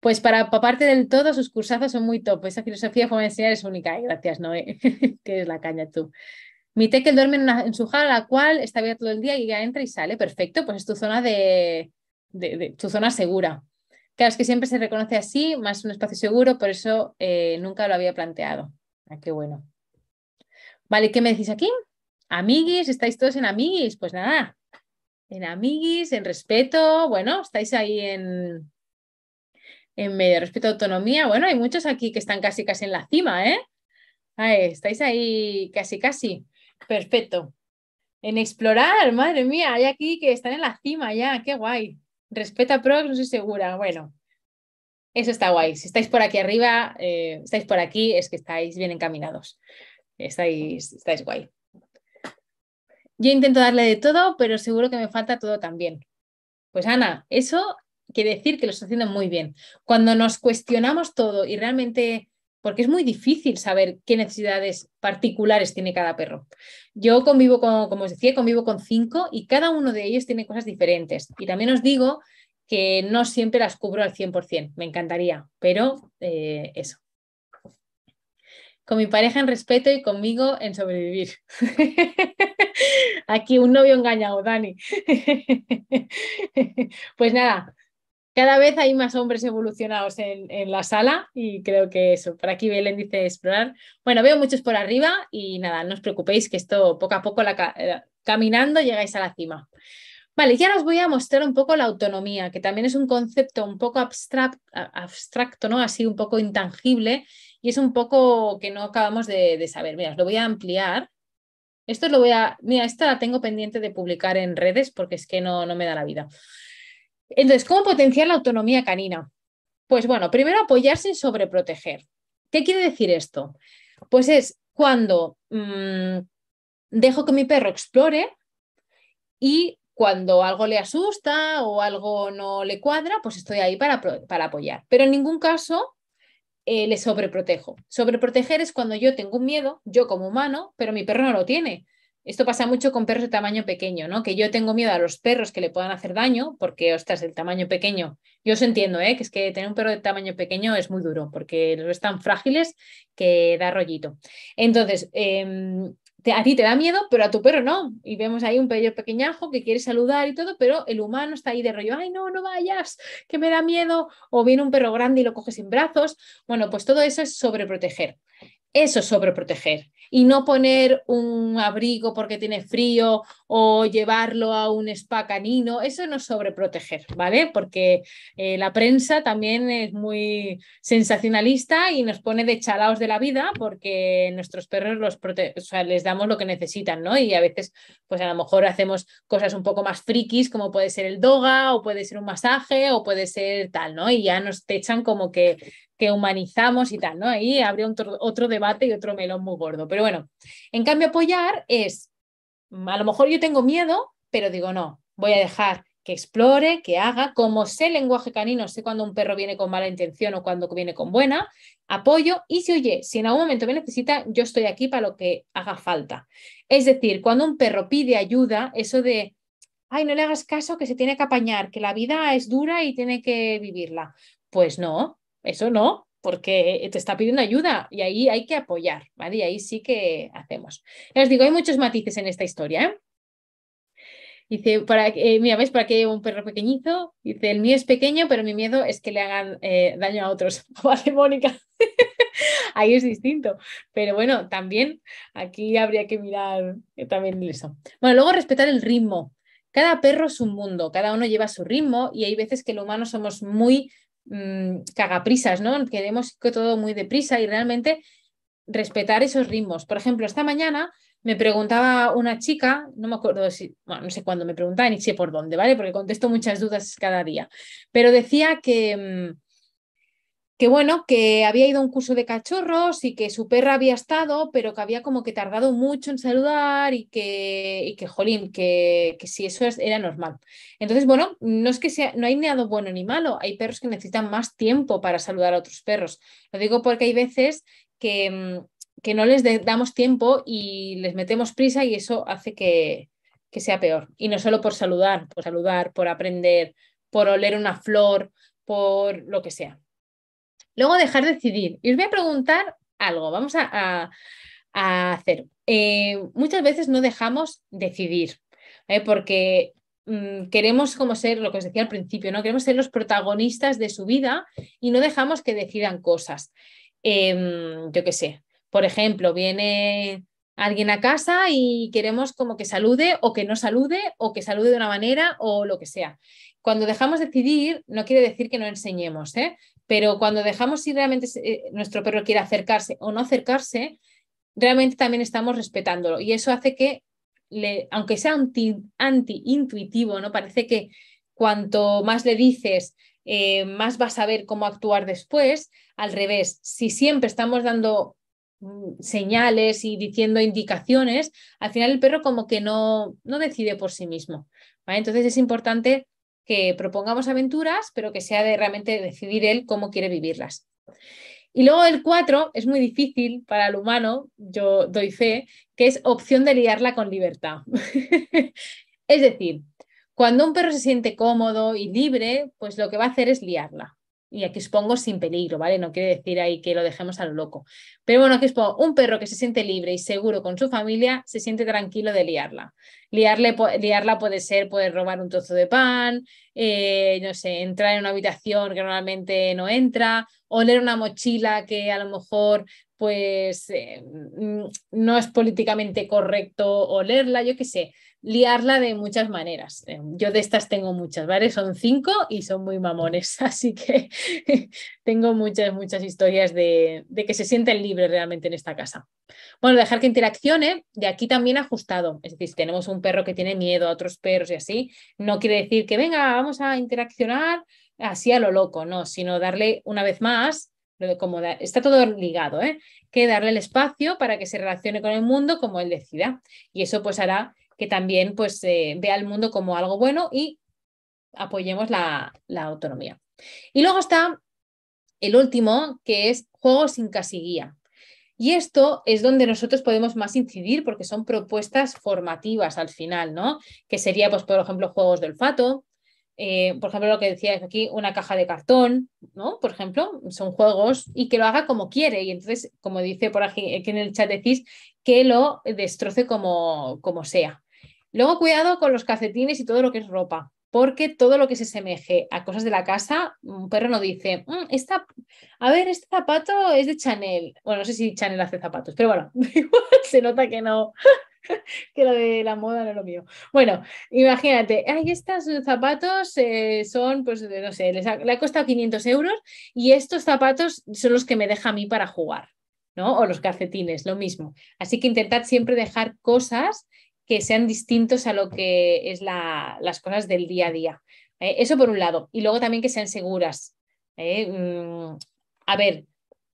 Pues para parte del todo, sus cursazos son muy top. Esa filosofía fue enseñar es única. ¿eh? Gracias, Noé, que es la caña tú. Mi tekel duerme en, su jaula, la cual está abierta todo el día y ya entra y sale. Perfecto, pues es tu zona de, tu zona segura. Claro, es que siempre se reconoce así, más un espacio seguro, por eso eh, nunca lo había planteado. Ah, qué bueno. Vale, ¿qué me decís aquí? Amiguis, ¿estáis todos en amiguis? Pues nada, en amiguis, en respeto, bueno, estáis ahí en, en medio respeto a autonomía. Bueno, hay muchos aquí que están casi casi en la cima, ¿eh? estáis ahí casi casi. Perfecto. En explorar, madre mía, hay aquí que están en la cima ya, qué guay. Respeta Prox, no soy segura. Bueno, eso está guay. Si estáis por aquí arriba, eh, estáis por aquí, es que estáis bien encaminados. Estáis, estáis guay. Yo intento darle de todo, pero seguro que me falta todo también. Pues Ana, eso quiere decir que lo estoy haciendo muy bien. Cuando nos cuestionamos todo y realmente porque es muy difícil saber qué necesidades particulares tiene cada perro. Yo convivo con, como os decía, convivo con cinco y cada uno de ellos tiene cosas diferentes. Y también os digo que no siempre las cubro al 100%, me encantaría, pero eh, eso. Con mi pareja en respeto y conmigo en sobrevivir. Aquí un novio engañado, Dani. pues nada, cada vez hay más hombres evolucionados en, la sala y creo que eso, por aquí Belén dice explorar. Bueno, veo muchos por arriba y nada, no os preocupéis que esto poco a poco la, eh, caminando llegáis a la cima. Vale, ya os voy a mostrar un poco la autonomía, que también es un concepto un poco abstracto, ¿no? Así un poco intangible y es un poco que no acabamos de, saber. Mira, os lo voy a ampliar. Esto lo voy a. Mira, esta la tengo pendiente de publicar en redes porque es que no, no me da la vida. Entonces, ¿cómo potenciar la autonomía canina? Pues bueno, primero apoyarse y sobreproteger. ¿Qué quiere decir esto? Pues es cuando mm, dejo que mi perro explore y cuando algo le asusta o algo no le cuadra, pues estoy ahí para, apoyar. Pero en ningún caso eh, le sobreprotejo. Sobreproteger es cuando yo tengo un miedo, yo como humano, pero mi perro no lo tiene. Esto pasa mucho con perros de tamaño pequeño, ¿no? Que yo tengo miedo a los perros que le puedan hacer daño, porque, ostras, el tamaño pequeño, yo os entiendo, ¿eh? Que es que tener un perro de tamaño pequeño es muy duro, porque los tan frágiles que da rollito. Entonces, em, te, a ti te da miedo, pero a tu perro no. Y vemos ahí un perro pequeñajo que quiere saludar y todo, pero el humano está ahí de rollo, ay, no, no vayas, que me da miedo. O viene un perro grande y lo coge sin brazos. Bueno, pues todo eso es sobreproteger. Eso es sobreproteger y no poner un abrigo porque tiene frío o llevarlo a un spa canino, eso no es sobreproteger, ¿vale? Porque eh, la prensa también es muy sensacionalista y nos pone de chalaos de la vida porque nuestros perros los les damos lo que necesitan, ¿no? Y a veces, pues a lo mejor hacemos cosas un poco más frikis, como puede ser el doga, o puede ser un masaje, o puede ser tal, ¿no? Y ya nos techan echan como que que humanizamos y tal, ¿no? Ahí habría otro, debate y otro melón muy gordo. Pero bueno, en cambio apoyar es a lo mejor yo tengo miedo, pero digo, no, voy a dejar que explore, que haga, como sé lenguaje canino, sé cuando un perro viene con mala intención o cuando viene con buena, apoyo y si oye, si en algún momento me necesita, yo estoy aquí para lo que haga falta. Es decir, cuando un perro pide ayuda, eso de, ay, no le hagas caso, que se tiene que apañar, que la vida es dura y tiene que vivirla. Pues no, eso no, porque te está pidiendo ayuda y ahí hay que apoyar, ¿vale? Y ahí sí que hacemos. Ya os digo, hay muchos matices en esta historia, ¿eh? Dice, para, eh, mira, ¿veis para qué un perro pequeñito? Dice, el mío es pequeño, pero mi miedo es que le hagan eh, daño a otros. Vale, Mónica. Ahí es distinto. Pero bueno, también aquí habría que mirar eh, también eso. Bueno, luego respetar el ritmo. Cada perro es un mundo, cada uno lleva su ritmo y hay veces que los humanos somos muy haga mm, cagaprisas, ¿no? Queremos que todo muy deprisa y realmente respetar esos ritmos. Por ejemplo, esta mañana me preguntaba una chica, no me acuerdo si, bueno, no sé cuándo me preguntaba ni sé por dónde, ¿vale? Porque contesto muchas dudas cada día, pero decía que... Mm, que bueno, que había ido a un curso de cachorros y que su perra había estado, pero que había como que tardado mucho en saludar y que, y que jolín, que, que si eso era normal. Entonces, bueno, no es que sea, no hay nada bueno ni malo, hay perros que necesitan más tiempo para saludar a otros perros. Lo digo porque hay veces que, mm, que no les damos tiempo y les metemos prisa y eso hace que, que sea peor. Y no solo por saludar, por saludar, por aprender, por oler una flor, por lo que sea. Luego dejar decidir. Y os voy a preguntar algo, vamos a, hacer. Eh, muchas veces no dejamos decidir, ¿eh? porque mm, queremos como ser, lo que os decía al principio, ¿no? queremos ser los protagonistas de su vida y no dejamos que decidan cosas. Em, yo qué sé, por ejemplo, viene alguien a casa y queremos como que salude o que no salude o que salude de una manera o lo que sea. Cuando dejamos decidir, no quiere decir que no enseñemos, ¿eh? Pero cuando dejamos si realmente eh, nuestro perro quiere acercarse o no acercarse, realmente también estamos respetándolo. Y eso hace que, aunque sea anti-intuitivo, anti intuitivo no Parece que cuanto más le dices, eh, más va a ver cómo actuar después. Al revés, si siempre estamos dando mm, señales y diciendo indicaciones, al final el perro como que no, no decide por sí mismo. Entonces es importante que propongamos aventuras, pero que sea de realmente decidir él cómo quiere vivirlas. Y luego el cuatro, es muy difícil para el humano, yo doy fe, que es opción de liarla con libertad. es decir, cuando un perro se siente cómodo y libre, pues lo que va a hacer es liarla y aquí os pongo sin peligro, ¿vale? No quiere decir ahí que lo dejemos a lo loco. Pero bueno, aquí os un perro que se siente libre y seguro con su familia se siente tranquilo de liarla. liarla puede ser poder robar un trozo de pan, eh, no sé, entrar en una habitación que normalmente no entra, oler una mochila que a lo mejor pues eh, mm, no es políticamente correcto olerla, yo qué sé liarla de muchas maneras. Eh, yo de estas tengo muchas, ¿vale? Son cinco y son muy mamones, así que tengo muchas, muchas historias de, que se sienten libres realmente en esta casa. Bueno, dejar que interaccione, de aquí también ajustado. Es decir, si tenemos un perro que tiene miedo a otros perros y así, no quiere decir que venga, vamos a interaccionar así a lo loco, no, sino darle una vez más como está todo ligado, ¿eh? que darle el espacio para que se relacione con el mundo como él decida. Y eso pues hará que también pues, eh, vea el mundo como algo bueno y apoyemos la, autonomía. Y luego está el último, que es juegos sin guía Y esto es donde nosotros podemos más incidir porque son propuestas formativas al final, ¿no? Que sería, pues, por ejemplo, juegos de olfato, eh, por ejemplo, lo que decía aquí, una caja de cartón, ¿no? Por ejemplo, son juegos y que lo haga como quiere. Y entonces, como dice por aquí, en el chat decís, que lo destroce como, como sea. Luego, cuidado con los calcetines y todo lo que es ropa, porque todo lo que se semeje a cosas de la casa, un perro no dice, mm, a ver, este zapato es de Chanel. Bueno, no sé si Chanel hace zapatos, pero bueno, se nota que no, que lo de la moda no es lo mío. Bueno, imagínate, ahí estos zapatos eh, son, pues, no sé, le ha costado 500 euros y estos zapatos son los que me deja a mí para jugar, ¿no? O los calcetines, lo mismo. Así que intentad siempre dejar cosas que sean distintos a lo que es la, las cosas del día a día. ¿eh? eso por un lado. Y luego también que sean seguras. ¿eh? Mm, a ver,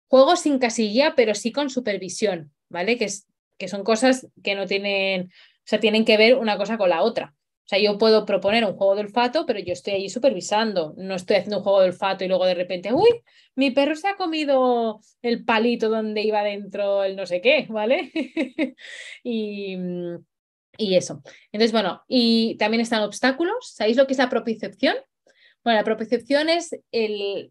juegos sin casilla, pero sí con supervisión, ¿vale? Que, es, que son cosas que no tienen, o sea, tienen que ver una cosa con la otra. O sea, yo puedo proponer un juego de olfato, pero yo estoy allí supervisando. No estoy haciendo un juego de olfato y luego de repente, uy, mi perro se ha comido el palito donde iba dentro el no sé qué, ¿vale? y, mm, y eso. Entonces, bueno, y también están obstáculos. ¿Sabéis lo que es la propiocepción? Bueno, la propiocepción es el,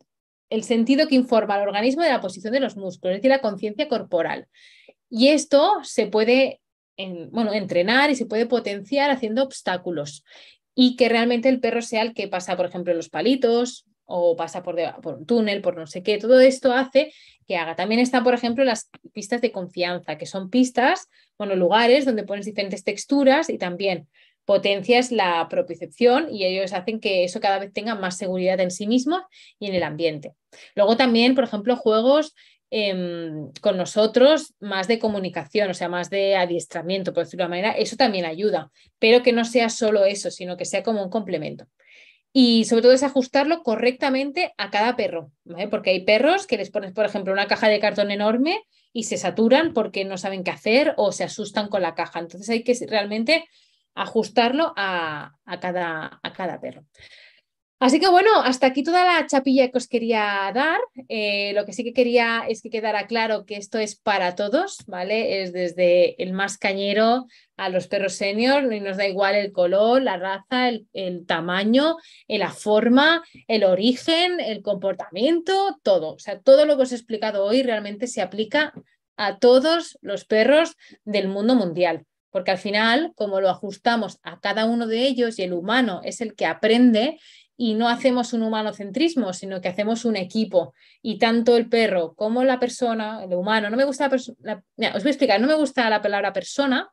sentido que informa al organismo de la posición de los músculos, es decir, la conciencia corporal. Y esto se puede bueno, entrenar y se puede potenciar haciendo obstáculos y que realmente el perro sea el que pasa, por ejemplo, los palitos, o pasa por, por, un túnel, por no sé qué. Todo esto hace que haga. También están, por ejemplo, las pistas de confianza, que son pistas, bueno, lugares donde pones diferentes texturas y también potencias la propiocepción y ellos hacen que eso cada vez tenga más seguridad en sí mismo y en el ambiente. Luego también, por ejemplo, juegos em, con nosotros más de comunicación, o sea, más de adiestramiento, por decirlo de una manera, eso también ayuda, pero que no sea solo eso, sino que sea como un complemento y sobre todo es ajustarlo correctamente a cada perro, porque hay perros que les pones, por ejemplo, una caja de cartón enorme y se saturan porque no saben qué hacer o se asustan con la caja. Entonces hay que realmente ajustarlo a, cada, a cada perro. Así que bueno, hasta aquí toda la chapilla que os quería dar. Eh, lo que sí que quería es que quedara claro que esto es para todos, ¿vale? Es desde el más cañero a los perros senior, y nos da igual el color, la raza, el, el tamaño, eh, la forma, el origen, el comportamiento, todo. O sea, todo lo que os he explicado hoy realmente se aplica a todos los perros del mundo mundial. Porque al final, como lo ajustamos a cada uno de ellos y el humano es el que aprende y no hacemos un humanocentrismo, sino que hacemos un equipo. Y tanto el perro como la persona, el humano, no me gusta la, os voy a explicar, no me gusta la palabra persona,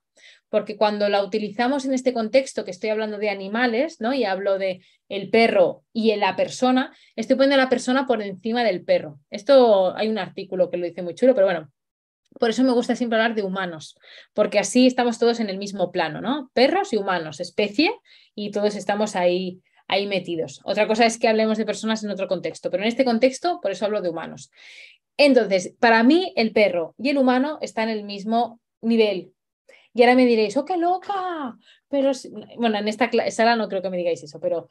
porque cuando la utilizamos en este contexto que estoy hablando de animales, ¿no? Y hablo de el perro y la persona, estoy poniendo a la persona por encima del perro. Esto hay un artículo que lo dice muy chulo, pero bueno, por eso me gusta siempre hablar de humanos, porque así estamos todos en el mismo plano, ¿no? Perros y humanos, especie, y todos estamos ahí ahí metidos. Otra cosa es que hablemos de personas en otro contexto, pero en este contexto, por eso hablo de humanos. Entonces, para mí el perro y el humano están en el mismo nivel. Y ahora me diréis, ¡oh, qué loca! Pero, bueno, en esta sala no creo que me digáis eso, pero,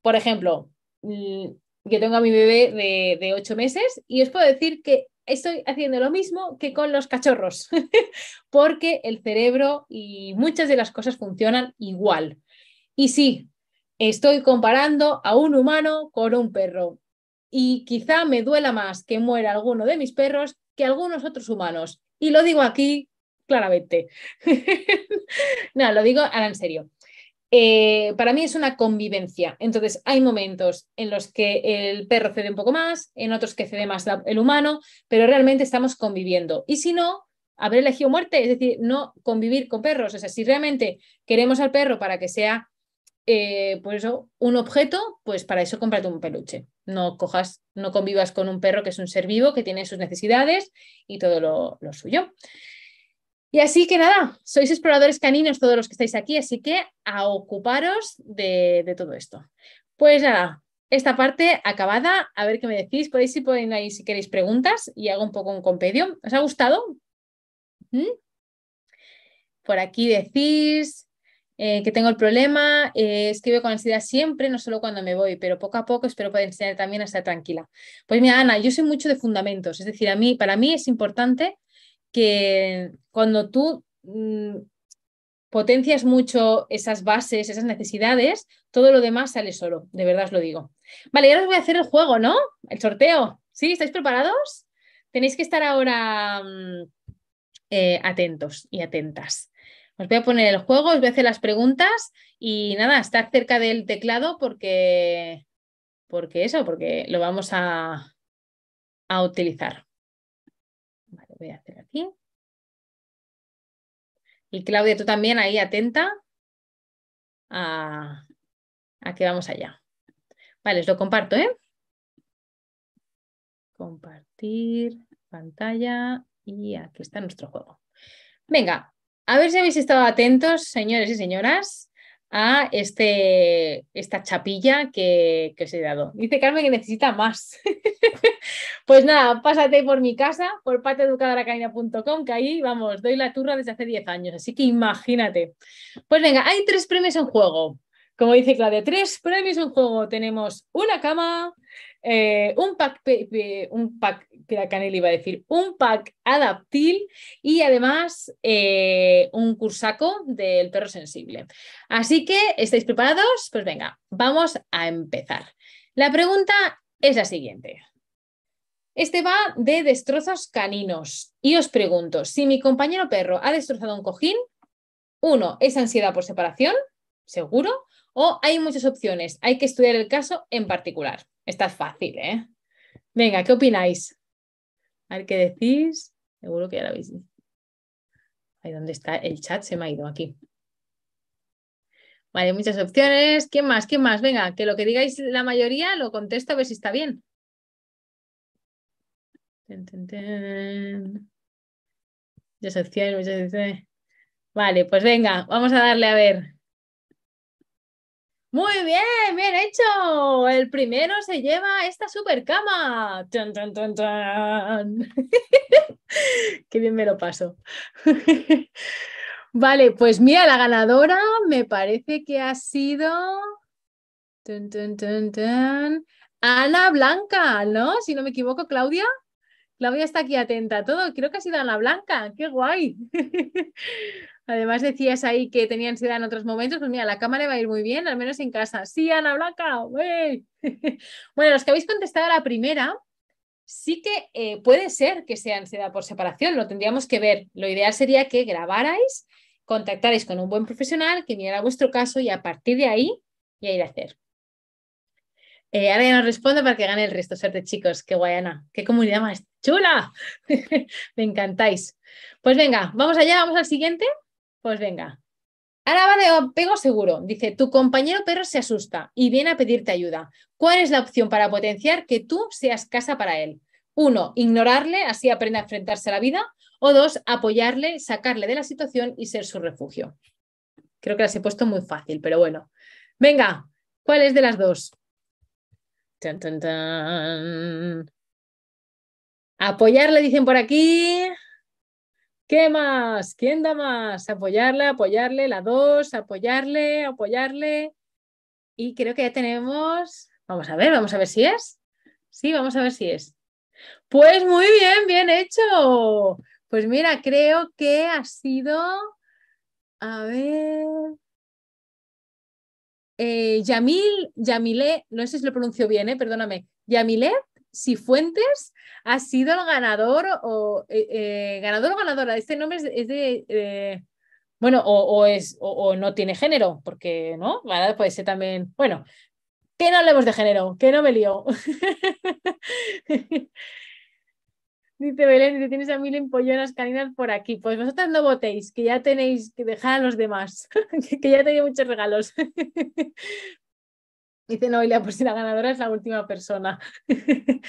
por ejemplo, mm, yo tengo a mi bebé de, de ocho meses y os puedo decir que estoy haciendo lo mismo que con los cachorros, porque el cerebro y muchas de las cosas funcionan igual. Y sí, Estoy comparando a un humano con un perro. Y quizá me duela más que muera alguno de mis perros que algunos otros humanos. Y lo digo aquí claramente. no, lo digo ahora en serio. Eh, para mí es una convivencia. Entonces, hay momentos en los que el perro cede un poco más, en otros que cede más el humano, pero realmente estamos conviviendo. Y si no, haber elegido muerte, es decir, no convivir con perros. O sea, si realmente queremos al perro para que sea eh, por eso, un objeto, pues para eso cómprate un peluche. No cojas, no convivas con un perro que es un ser vivo, que tiene sus necesidades y todo lo, suyo. Y así que nada, sois exploradores caninos todos los que estáis aquí, así que a ocuparos de, todo esto. Pues nada, esta parte acabada, a ver qué me decís. Podéis si ahí si queréis preguntas y hago un poco un compendio. ¿Os ha gustado? ¿Mm? Por aquí decís, eh, que tengo el problema, eh, escribo con ansiedad siempre, no solo cuando me voy, pero poco a poco espero poder enseñar también a estar tranquila. Pues mira, Ana, yo soy mucho de fundamentos, es decir, a mí, para mí es importante que cuando tú mm, potencias mucho esas bases, esas necesidades, todo lo demás sale solo, de verdad os lo digo. Vale, y ahora os voy a hacer el juego, ¿no? El sorteo. ¿Sí? ¿Estáis preparados? Tenéis que estar ahora... Mm, eh, atentos y atentas. Os voy a poner el juego, os voy a hacer las preguntas y nada, estar cerca del teclado porque, porque eso, porque lo vamos a, a utilizar. Vale, voy a hacer aquí. Y Claudia, tú también ahí atenta a, a que vamos allá. Vale, os lo comparto, ¿eh? Compartir pantalla y aquí está nuestro juego. Venga, a ver si habéis estado atentos, señores y señoras, a este, esta chapilla que, que os he dado. Dice Carmen que necesita más. pues nada, pásate por mi casa, por pateeducadoracanina.com, que ahí, vamos, doy la turra desde hace 10 años, así que imagínate. Pues venga, hay tres premios en juego. Como dice Claudia, tres premios en juego. Tenemos una cama, eh, un pack, un pack iba a decir, un pack adaptil y además eh, un cursaco del perro sensible. Así que, ¿estáis preparados? Pues venga, vamos a empezar. La pregunta es la siguiente. Este va de destrozos caninos. Y os pregunto, si mi compañero perro ha destrozado un cojín, uno, ¿es ansiedad por separación? Seguro. ¿O hay muchas opciones? Hay que estudiar el caso en particular. Está fácil, ¿eh? Venga, ¿qué opináis? A ver qué decís. Seguro que ya lo veis. Ahí donde está el chat, se me ha ido aquí. Vale, muchas opciones. ¿Quién más? ¿Quién más? Venga, que lo que digáis la mayoría lo contesto a ver si está bien. opciones, muchas opciones. Vale, pues venga, vamos a darle a ver. Muy bien, bien hecho. El primero se lleva esta super cama. Qué bien me lo paso. vale, pues mira, la ganadora me parece que ha sido Ana Blanca, ¿no? Si no me equivoco, Claudia. Claudia está aquí atenta a todo. Creo que ha sido Ana Blanca. Qué guay. Además decías ahí que tenía ansiedad en otros momentos, pues mira, la cámara va a ir muy bien, al menos en casa. Sí, Ana Blanca, bueno, los que habéis contestado la primera, sí que eh, puede ser que sea ansiedad por separación, lo tendríamos que ver. Lo ideal sería que grabarais, contactarais con un buen profesional que mirara vuestro caso y a partir de ahí ya ir a hacer. Eh, ahora ya nos respondo para que gane el resto. Suerte, chicos. Qué guayana. Qué comunidad más chula. Me encantáis. Pues venga, vamos allá, vamos al siguiente. Pues venga. Ahora va de oh, pego seguro. Dice, tu compañero perro se asusta y viene a pedirte ayuda. ¿Cuál es la opción para potenciar que tú seas casa para él? Uno, ignorarle, así aprende a enfrentarse a la vida. O dos, apoyarle, sacarle de la situación y ser su refugio. Creo que las he puesto muy fácil, pero bueno. Venga, ¿cuál es de las dos? Apoyarle, dicen por aquí. ¿Qué más? ¿Quién da más? Apoyarla, apoyarle, la dos, apoyarle, apoyarle. Y creo que ya tenemos. Vamos a ver, vamos a ver si es. Sí, vamos a ver si es. Pues muy bien, bien hecho. Pues mira, creo que ha sido. A ver. Eh, Yamil, Yamile, no sé si lo pronuncio bien, eh, perdóname. Yamilé si Fuentes ha sido el ganador o eh, eh, ganador o ganadora. Este nombre es, de. Eh, bueno, o, es, o, no tiene género, porque, ¿no? Puede ser también. Bueno, que no hablemos de género, que no me lío. Dice Belén, dice, tienes a mil empollonas caninas por aquí. Pues vosotras no votéis, que ya tenéis que dejar a los demás, que ya tenéis muchos regalos. Dicen, no, pues si la ganadora es la última persona.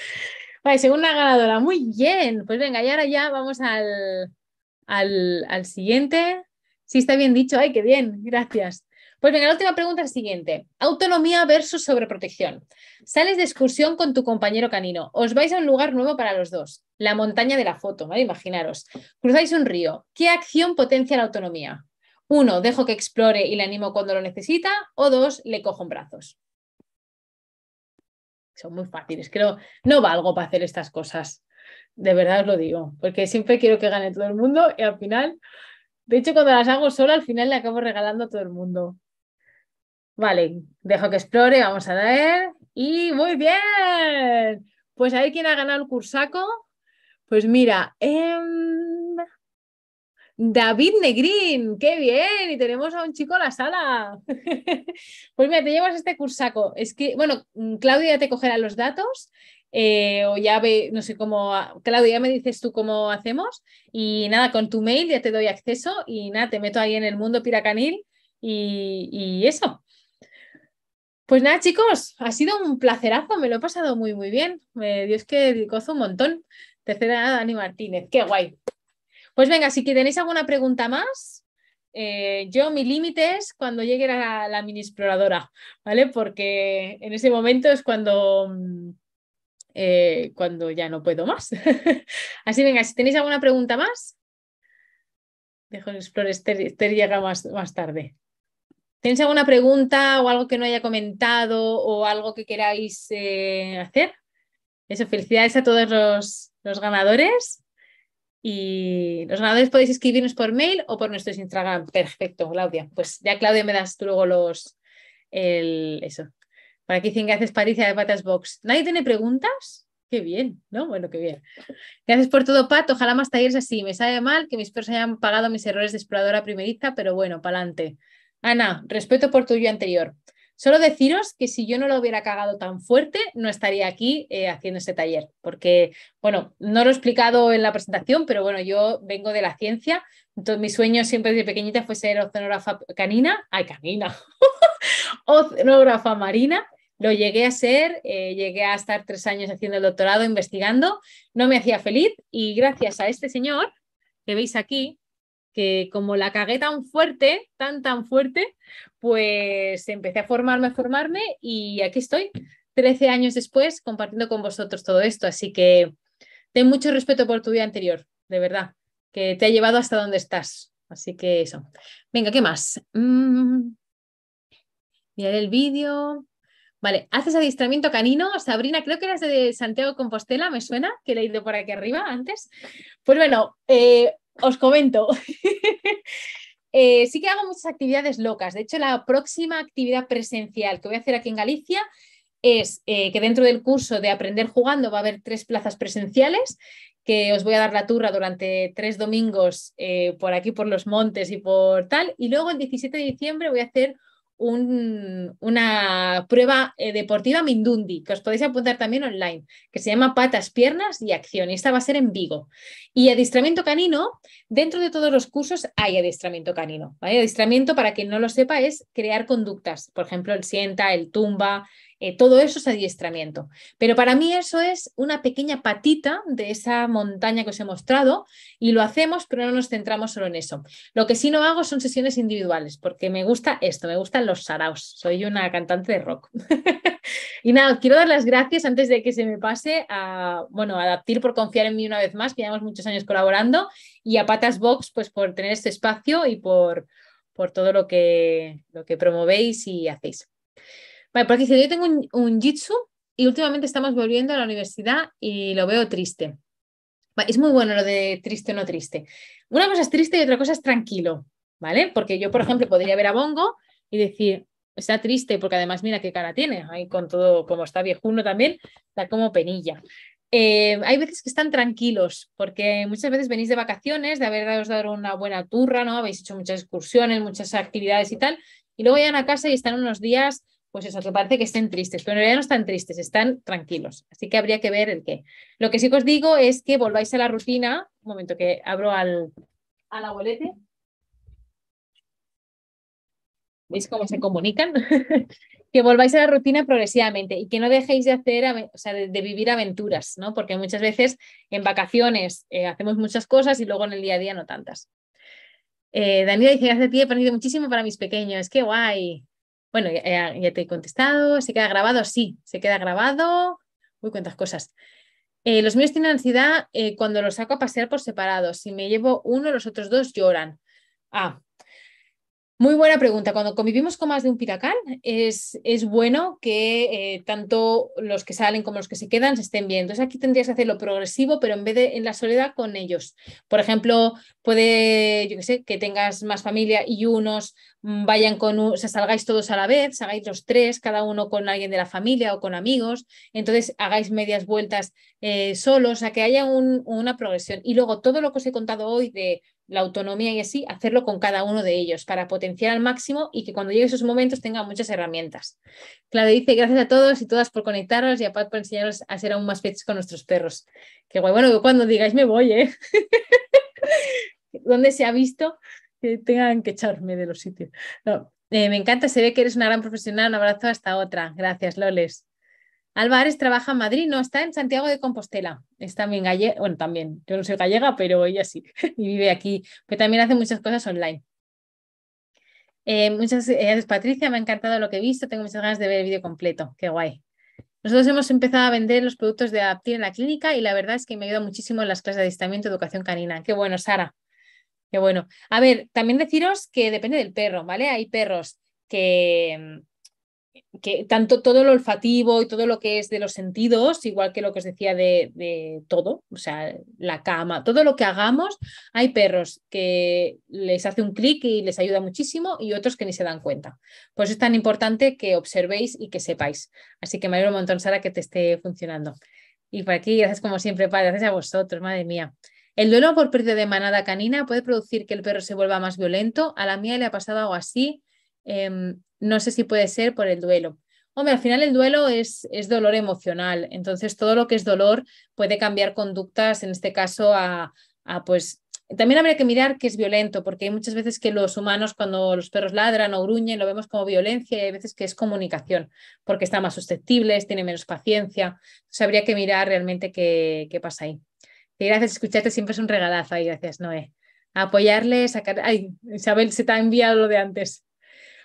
vale, segunda ganadora, muy bien. Pues venga, y ahora ya vamos al, al siguiente. Sí, está bien dicho, ay, qué bien, gracias. Pues venga, la última pregunta es la siguiente. Autonomía versus sobreprotección. Sales de excursión con tu compañero canino. Os vais a un lugar nuevo para los dos. La montaña de la foto, ¿vale? Imaginaros. Cruzáis un río. ¿Qué acción potencia la autonomía? Uno, dejo que explore y le animo cuando lo necesita. O dos, le cojo en brazos son muy fáciles. Creo, no valgo para hacer estas cosas. De verdad os lo digo, porque siempre quiero que gane todo el mundo y al final, de hecho, cuando las hago solo al final le acabo regalando a todo el mundo. Vale, dejo que explore, vamos a ver. Y muy bien. Pues a ver quién ha ganado el cursaco. Pues mira, em, David Negrín, qué bien, y tenemos a un chico en la sala. pues mira, te llevas este cursaco. Es que, bueno, mm, Claudia te cogerá los datos. Eh, o ya ve, no sé cómo, ah, Claudia, ya me dices tú cómo hacemos. Y nada, con tu mail ya te doy acceso y nada, te meto ahí en el mundo piracanil y, eso. Pues nada, chicos, ha sido un placerazo, me lo he pasado muy, muy bien. Dios que gozo un montón. Tercera, Dani Martínez, qué guay. Pues venga, si tenéis alguna pregunta más, eh, yo mi límite es cuando llegue a la mini exploradora, ¿vale? Porque en ese momento es cuando, mm, eh, cuando ya no puedo más. Así venga, si tenéis alguna pregunta más, dejo el Explorer, Esther, llega más, más tarde. ¿Tenéis alguna pregunta o algo que no haya comentado o algo que queráis eh, hacer? Eso, felicidades a todos los, los ganadores. Y los ganadores podéis escribirnos por mail o por nuestro Instagram. Perfecto, Claudia. Pues ya, Claudia, me das tú luego los. El, eso. para que dicen gracias, Patricia de Patas Box. ¿Nadie tiene preguntas? Qué bien, ¿no? Bueno, qué bien. Gracias por todo, Pat. Ojalá más talleres así. Me sabe mal que mis perros hayan pagado mis errores de exploradora primeriza, pero bueno, para adelante Ana, respeto por tu yo anterior. Solo deciros que si yo no lo hubiera cagado tan fuerte, no estaría aquí eh, haciendo ese taller, porque, bueno, no lo he explicado en la presentación, pero bueno, yo vengo de la ciencia, entonces mi sueño siempre desde pequeñita fue ser oceanógrafa canina, ay, canina, oceanógrafa marina, lo llegué a ser, eh, llegué a estar tres años haciendo el doctorado, investigando, no me hacía feliz y gracias a este señor que veis aquí, que como la cagué tan fuerte, tan, tan fuerte, pues empecé a formarme, a formarme y aquí estoy, 13 años después, compartiendo con vosotros todo esto. Así que ten mucho respeto por tu vida anterior, de verdad, que te ha llevado hasta donde estás. Así que eso. Venga, ¿qué más? Mm, mirar el vídeo. Vale, haces adiestramiento canino. Sabrina, creo que eras de Santiago Compostela, me suena, que he ido por aquí arriba antes. Pues bueno, eh, os comento. Eh, sí que hago muchas actividades locas. De hecho, la próxima actividad presencial que voy a hacer aquí en Galicia es eh, que dentro del curso de Aprender Jugando va a haber tres plazas presenciales que os voy a dar la turra durante tres domingos eh, por aquí, por los montes y por tal. Y luego el 17 de diciembre voy a hacer una prueba eh, deportiva Mindundi, que os podéis apuntar también online, que se llama Patas, Piernas y Acción, y esta va a ser en Vigo. Y adiestramiento canino, dentro de todos los cursos hay adiestramiento canino. Adiestramiento, para quien no lo sepa, es crear conductas, por ejemplo, el sienta, el tumba, eh, todo eso es adiestramiento. Pero para mí eso es una pequeña patita de esa montaña que os he mostrado y lo hacemos, pero no nos centramos solo en eso. Lo que sí no hago son sesiones individuales, porque me gusta esto, me gustan los saraos. Soy una cantante de rock. y nada, quiero dar las gracias antes de que se me pase a, bueno, Adaptir por confiar en mí una vez más, que llevamos muchos años colaborando, y a Patas Box pues, por tener este espacio y por, por todo lo que, lo que promovéis y hacéis porque yo tengo un, jitsu y últimamente estamos volviendo a la universidad y lo veo triste. Es muy bueno lo de triste o no triste. Una cosa es triste y otra cosa es tranquilo, ¿vale? Porque yo, por ejemplo, podría ver a Bongo y decir, está triste porque además mira qué cara tiene, ahí con todo, como está viejuno también, está como penilla. Eh, hay veces que están tranquilos, porque muchas veces venís de vacaciones, de haber dado una buena turra, ¿no? Habéis hecho muchas excursiones, muchas actividades y tal, y luego llegan a casa y están unos días pues eso, que parece que estén tristes, pero en realidad no están tristes, están tranquilos. Así que habría que ver el qué. Lo que sí que os digo es que volváis a la rutina. Un momento que abro al, abuelete. ¿Veis cómo se comunican? que volváis a la rutina progresivamente y que no dejéis de hacer, o de, vivir aventuras, ¿no? Porque muchas veces en vacaciones eh, hacemos muchas cosas y luego en el día a día no tantas. Eh, Daniela dice, gracias a ti he aprendido muchísimo para mis pequeños, qué guay. Bueno, ya, te he contestado. ¿Se queda grabado? Sí, se queda grabado. Uy, cuántas cosas. Eh, los míos tienen ansiedad eh, cuando los saco a pasear por separado. Si me llevo uno, los otros dos lloran. Ah, muy buena pregunta. Cuando convivimos con más de un piracán, es, es bueno que eh, tanto los que salen como los que se quedan se estén bien. Entonces aquí tendrías que hacerlo progresivo, pero en vez de en la soledad con ellos. Por ejemplo, puede, yo qué sé, que tengas más familia y unos mm, vayan con, o salgáis todos a la vez, salgáis los tres, cada uno con alguien de la familia o con amigos, entonces hagáis medias vueltas eh, solos, o a que haya una progresión. Y luego todo lo que os he contado hoy de la autonomía y así, hacerlo con cada uno de ellos para potenciar al máximo y que cuando lleguen esos momentos tengan muchas herramientas. Claudia dice, gracias a todos y todas por conectaros y a Pat por enseñaros a ser aún más fechas con nuestros perros. Qué guay, bueno, cuando digáis me voy, ¿eh? ¿Dónde se ha visto que tengan que echarme de los sitios? No, eh, me encanta, se ve que eres una gran profesional. Un abrazo hasta otra. Gracias, Loles. Álvarez trabaja en Madrid, no, está en Santiago de Compostela. Está en gallega, bueno, también, yo no soy gallega, pero ella sí, y vive aquí, pero también hace muchas cosas online. Eh, muchas eh, gracias, Patricia, me ha encantado lo que he visto, tengo muchas ganas de ver el vídeo completo, qué guay. Nosotros hemos empezado a vender los productos de Adaptir en la clínica y la verdad es que me ha ayudado muchísimo en las clases de adiestramiento y educación canina. Qué bueno, Sara. Qué bueno. A ver, también deciros que depende del perro, ¿vale? Hay perros que, mm, que tanto todo lo olfativo y todo lo que es de los sentidos, igual que lo que os decía de, todo, o sea, la cama, todo lo que hagamos, hay perros que les hace un clic y les ayuda muchísimo y otros que ni se dan cuenta. Pues es tan importante que observéis y que sepáis. Así que me alegro un montón, Sara, que te esté funcionando. Y por aquí, gracias como siempre, padre, gracias a vosotros, madre mía. El duelo por pérdida de manada canina puede producir que el perro se vuelva más violento. A la mía le ha pasado algo así. Em, no sé si puede ser por el duelo. Hombre, al final el duelo es, es dolor emocional, entonces todo lo que es dolor puede cambiar conductas, en este caso a, pues también habría que mirar que es violento, porque hay muchas veces que los humanos cuando los perros ladran o gruñen lo vemos como violencia y hay veces que es comunicación, porque están más susceptibles, tienen menos paciencia. Entonces habría que mirar realmente qué, qué pasa ahí. gracias, escucharte siempre es un regalazo ahí, gracias Noé. A apoyarle, sacar... Ay, Isabel se te ha enviado lo de antes.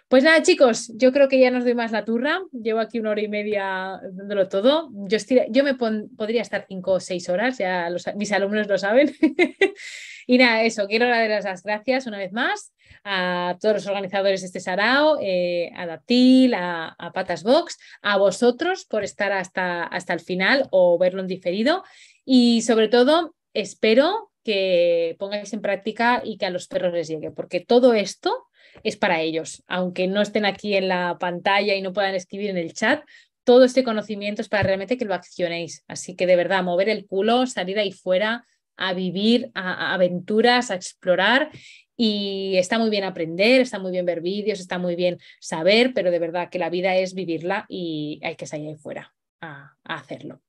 Pues nada, chicos, yo creo que ya nos doy más la turra. Llevo aquí una hora y media dándolo todo. Yo, yo me podría estar cinco o seis horas, ya mis alumnos lo saben. y nada, eso, quiero dar las gracias una vez más a todos los organizadores de este Sarao, eh, a Datil, a, a, Patas Box, a vosotros por estar hasta, hasta el final o verlo en diferido. Y sobre todo, espero que pongáis en práctica y que a los perros les llegue, porque todo esto es para ellos. Aunque no estén aquí en la pantalla y no puedan escribir en el chat, todo este conocimiento es para realmente que lo accionéis. Así que de verdad, mover el culo, salir ahí fuera, a vivir, a, aventuras, a explorar. Y está muy bien aprender, está muy bien ver vídeos, está muy bien saber, pero de verdad que la vida es vivirla y hay que salir ahí fuera a, a hacerlo.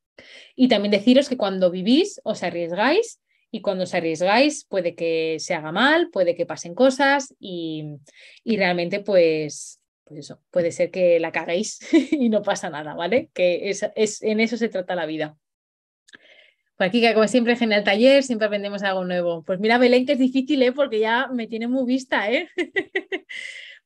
Y también deciros que cuando vivís, os arriesgáis y cuando os arriesgáis, puede que se haga mal, puede que pasen cosas y, realmente pues, pues, eso, puede ser que la caguéis y no pasa nada, ¿vale? Que es, es, en eso se trata la vida. Por aquí, como siempre, genial taller, siempre aprendemos algo nuevo. Pues mira, Belén, que es difícil, ¿eh? Porque ya me tiene muy vista, ¿eh?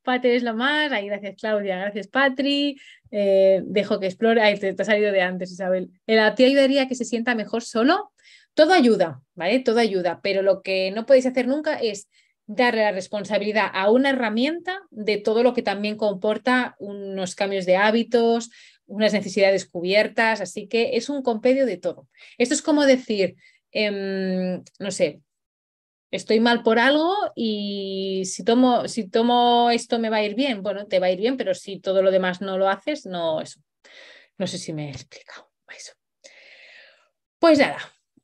Patri es lo más, ahí gracias Claudia, gracias Patri, eh, dejo que explore, te, salido de antes Isabel. ¿El eh, ti ayudaría a que se sienta mejor solo? Todo ayuda, ¿vale? Todo ayuda, pero lo que no podéis hacer nunca es darle la responsabilidad a una herramienta de todo lo que también comporta unos cambios de hábitos, unas necesidades cubiertas, así que es un compendio de todo. Esto es como decir, em, no sé, estoy mal por algo y si tomo, si tomo esto me va a ir bien, bueno, te va a ir bien, pero si todo lo demás no lo haces, no eso. No sé si me he explicado eso. Pues nada,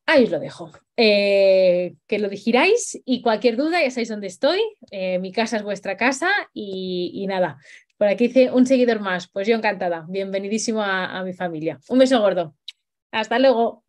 Ahí os lo dejo. Eh, que lo digiráis y cualquier duda ya sabéis dónde estoy. Eh, mi casa es vuestra casa y, nada. Por aquí hice un seguidor más. Pues yo encantada. Bienvenidísimo a mi familia. Un beso gordo. Hasta luego.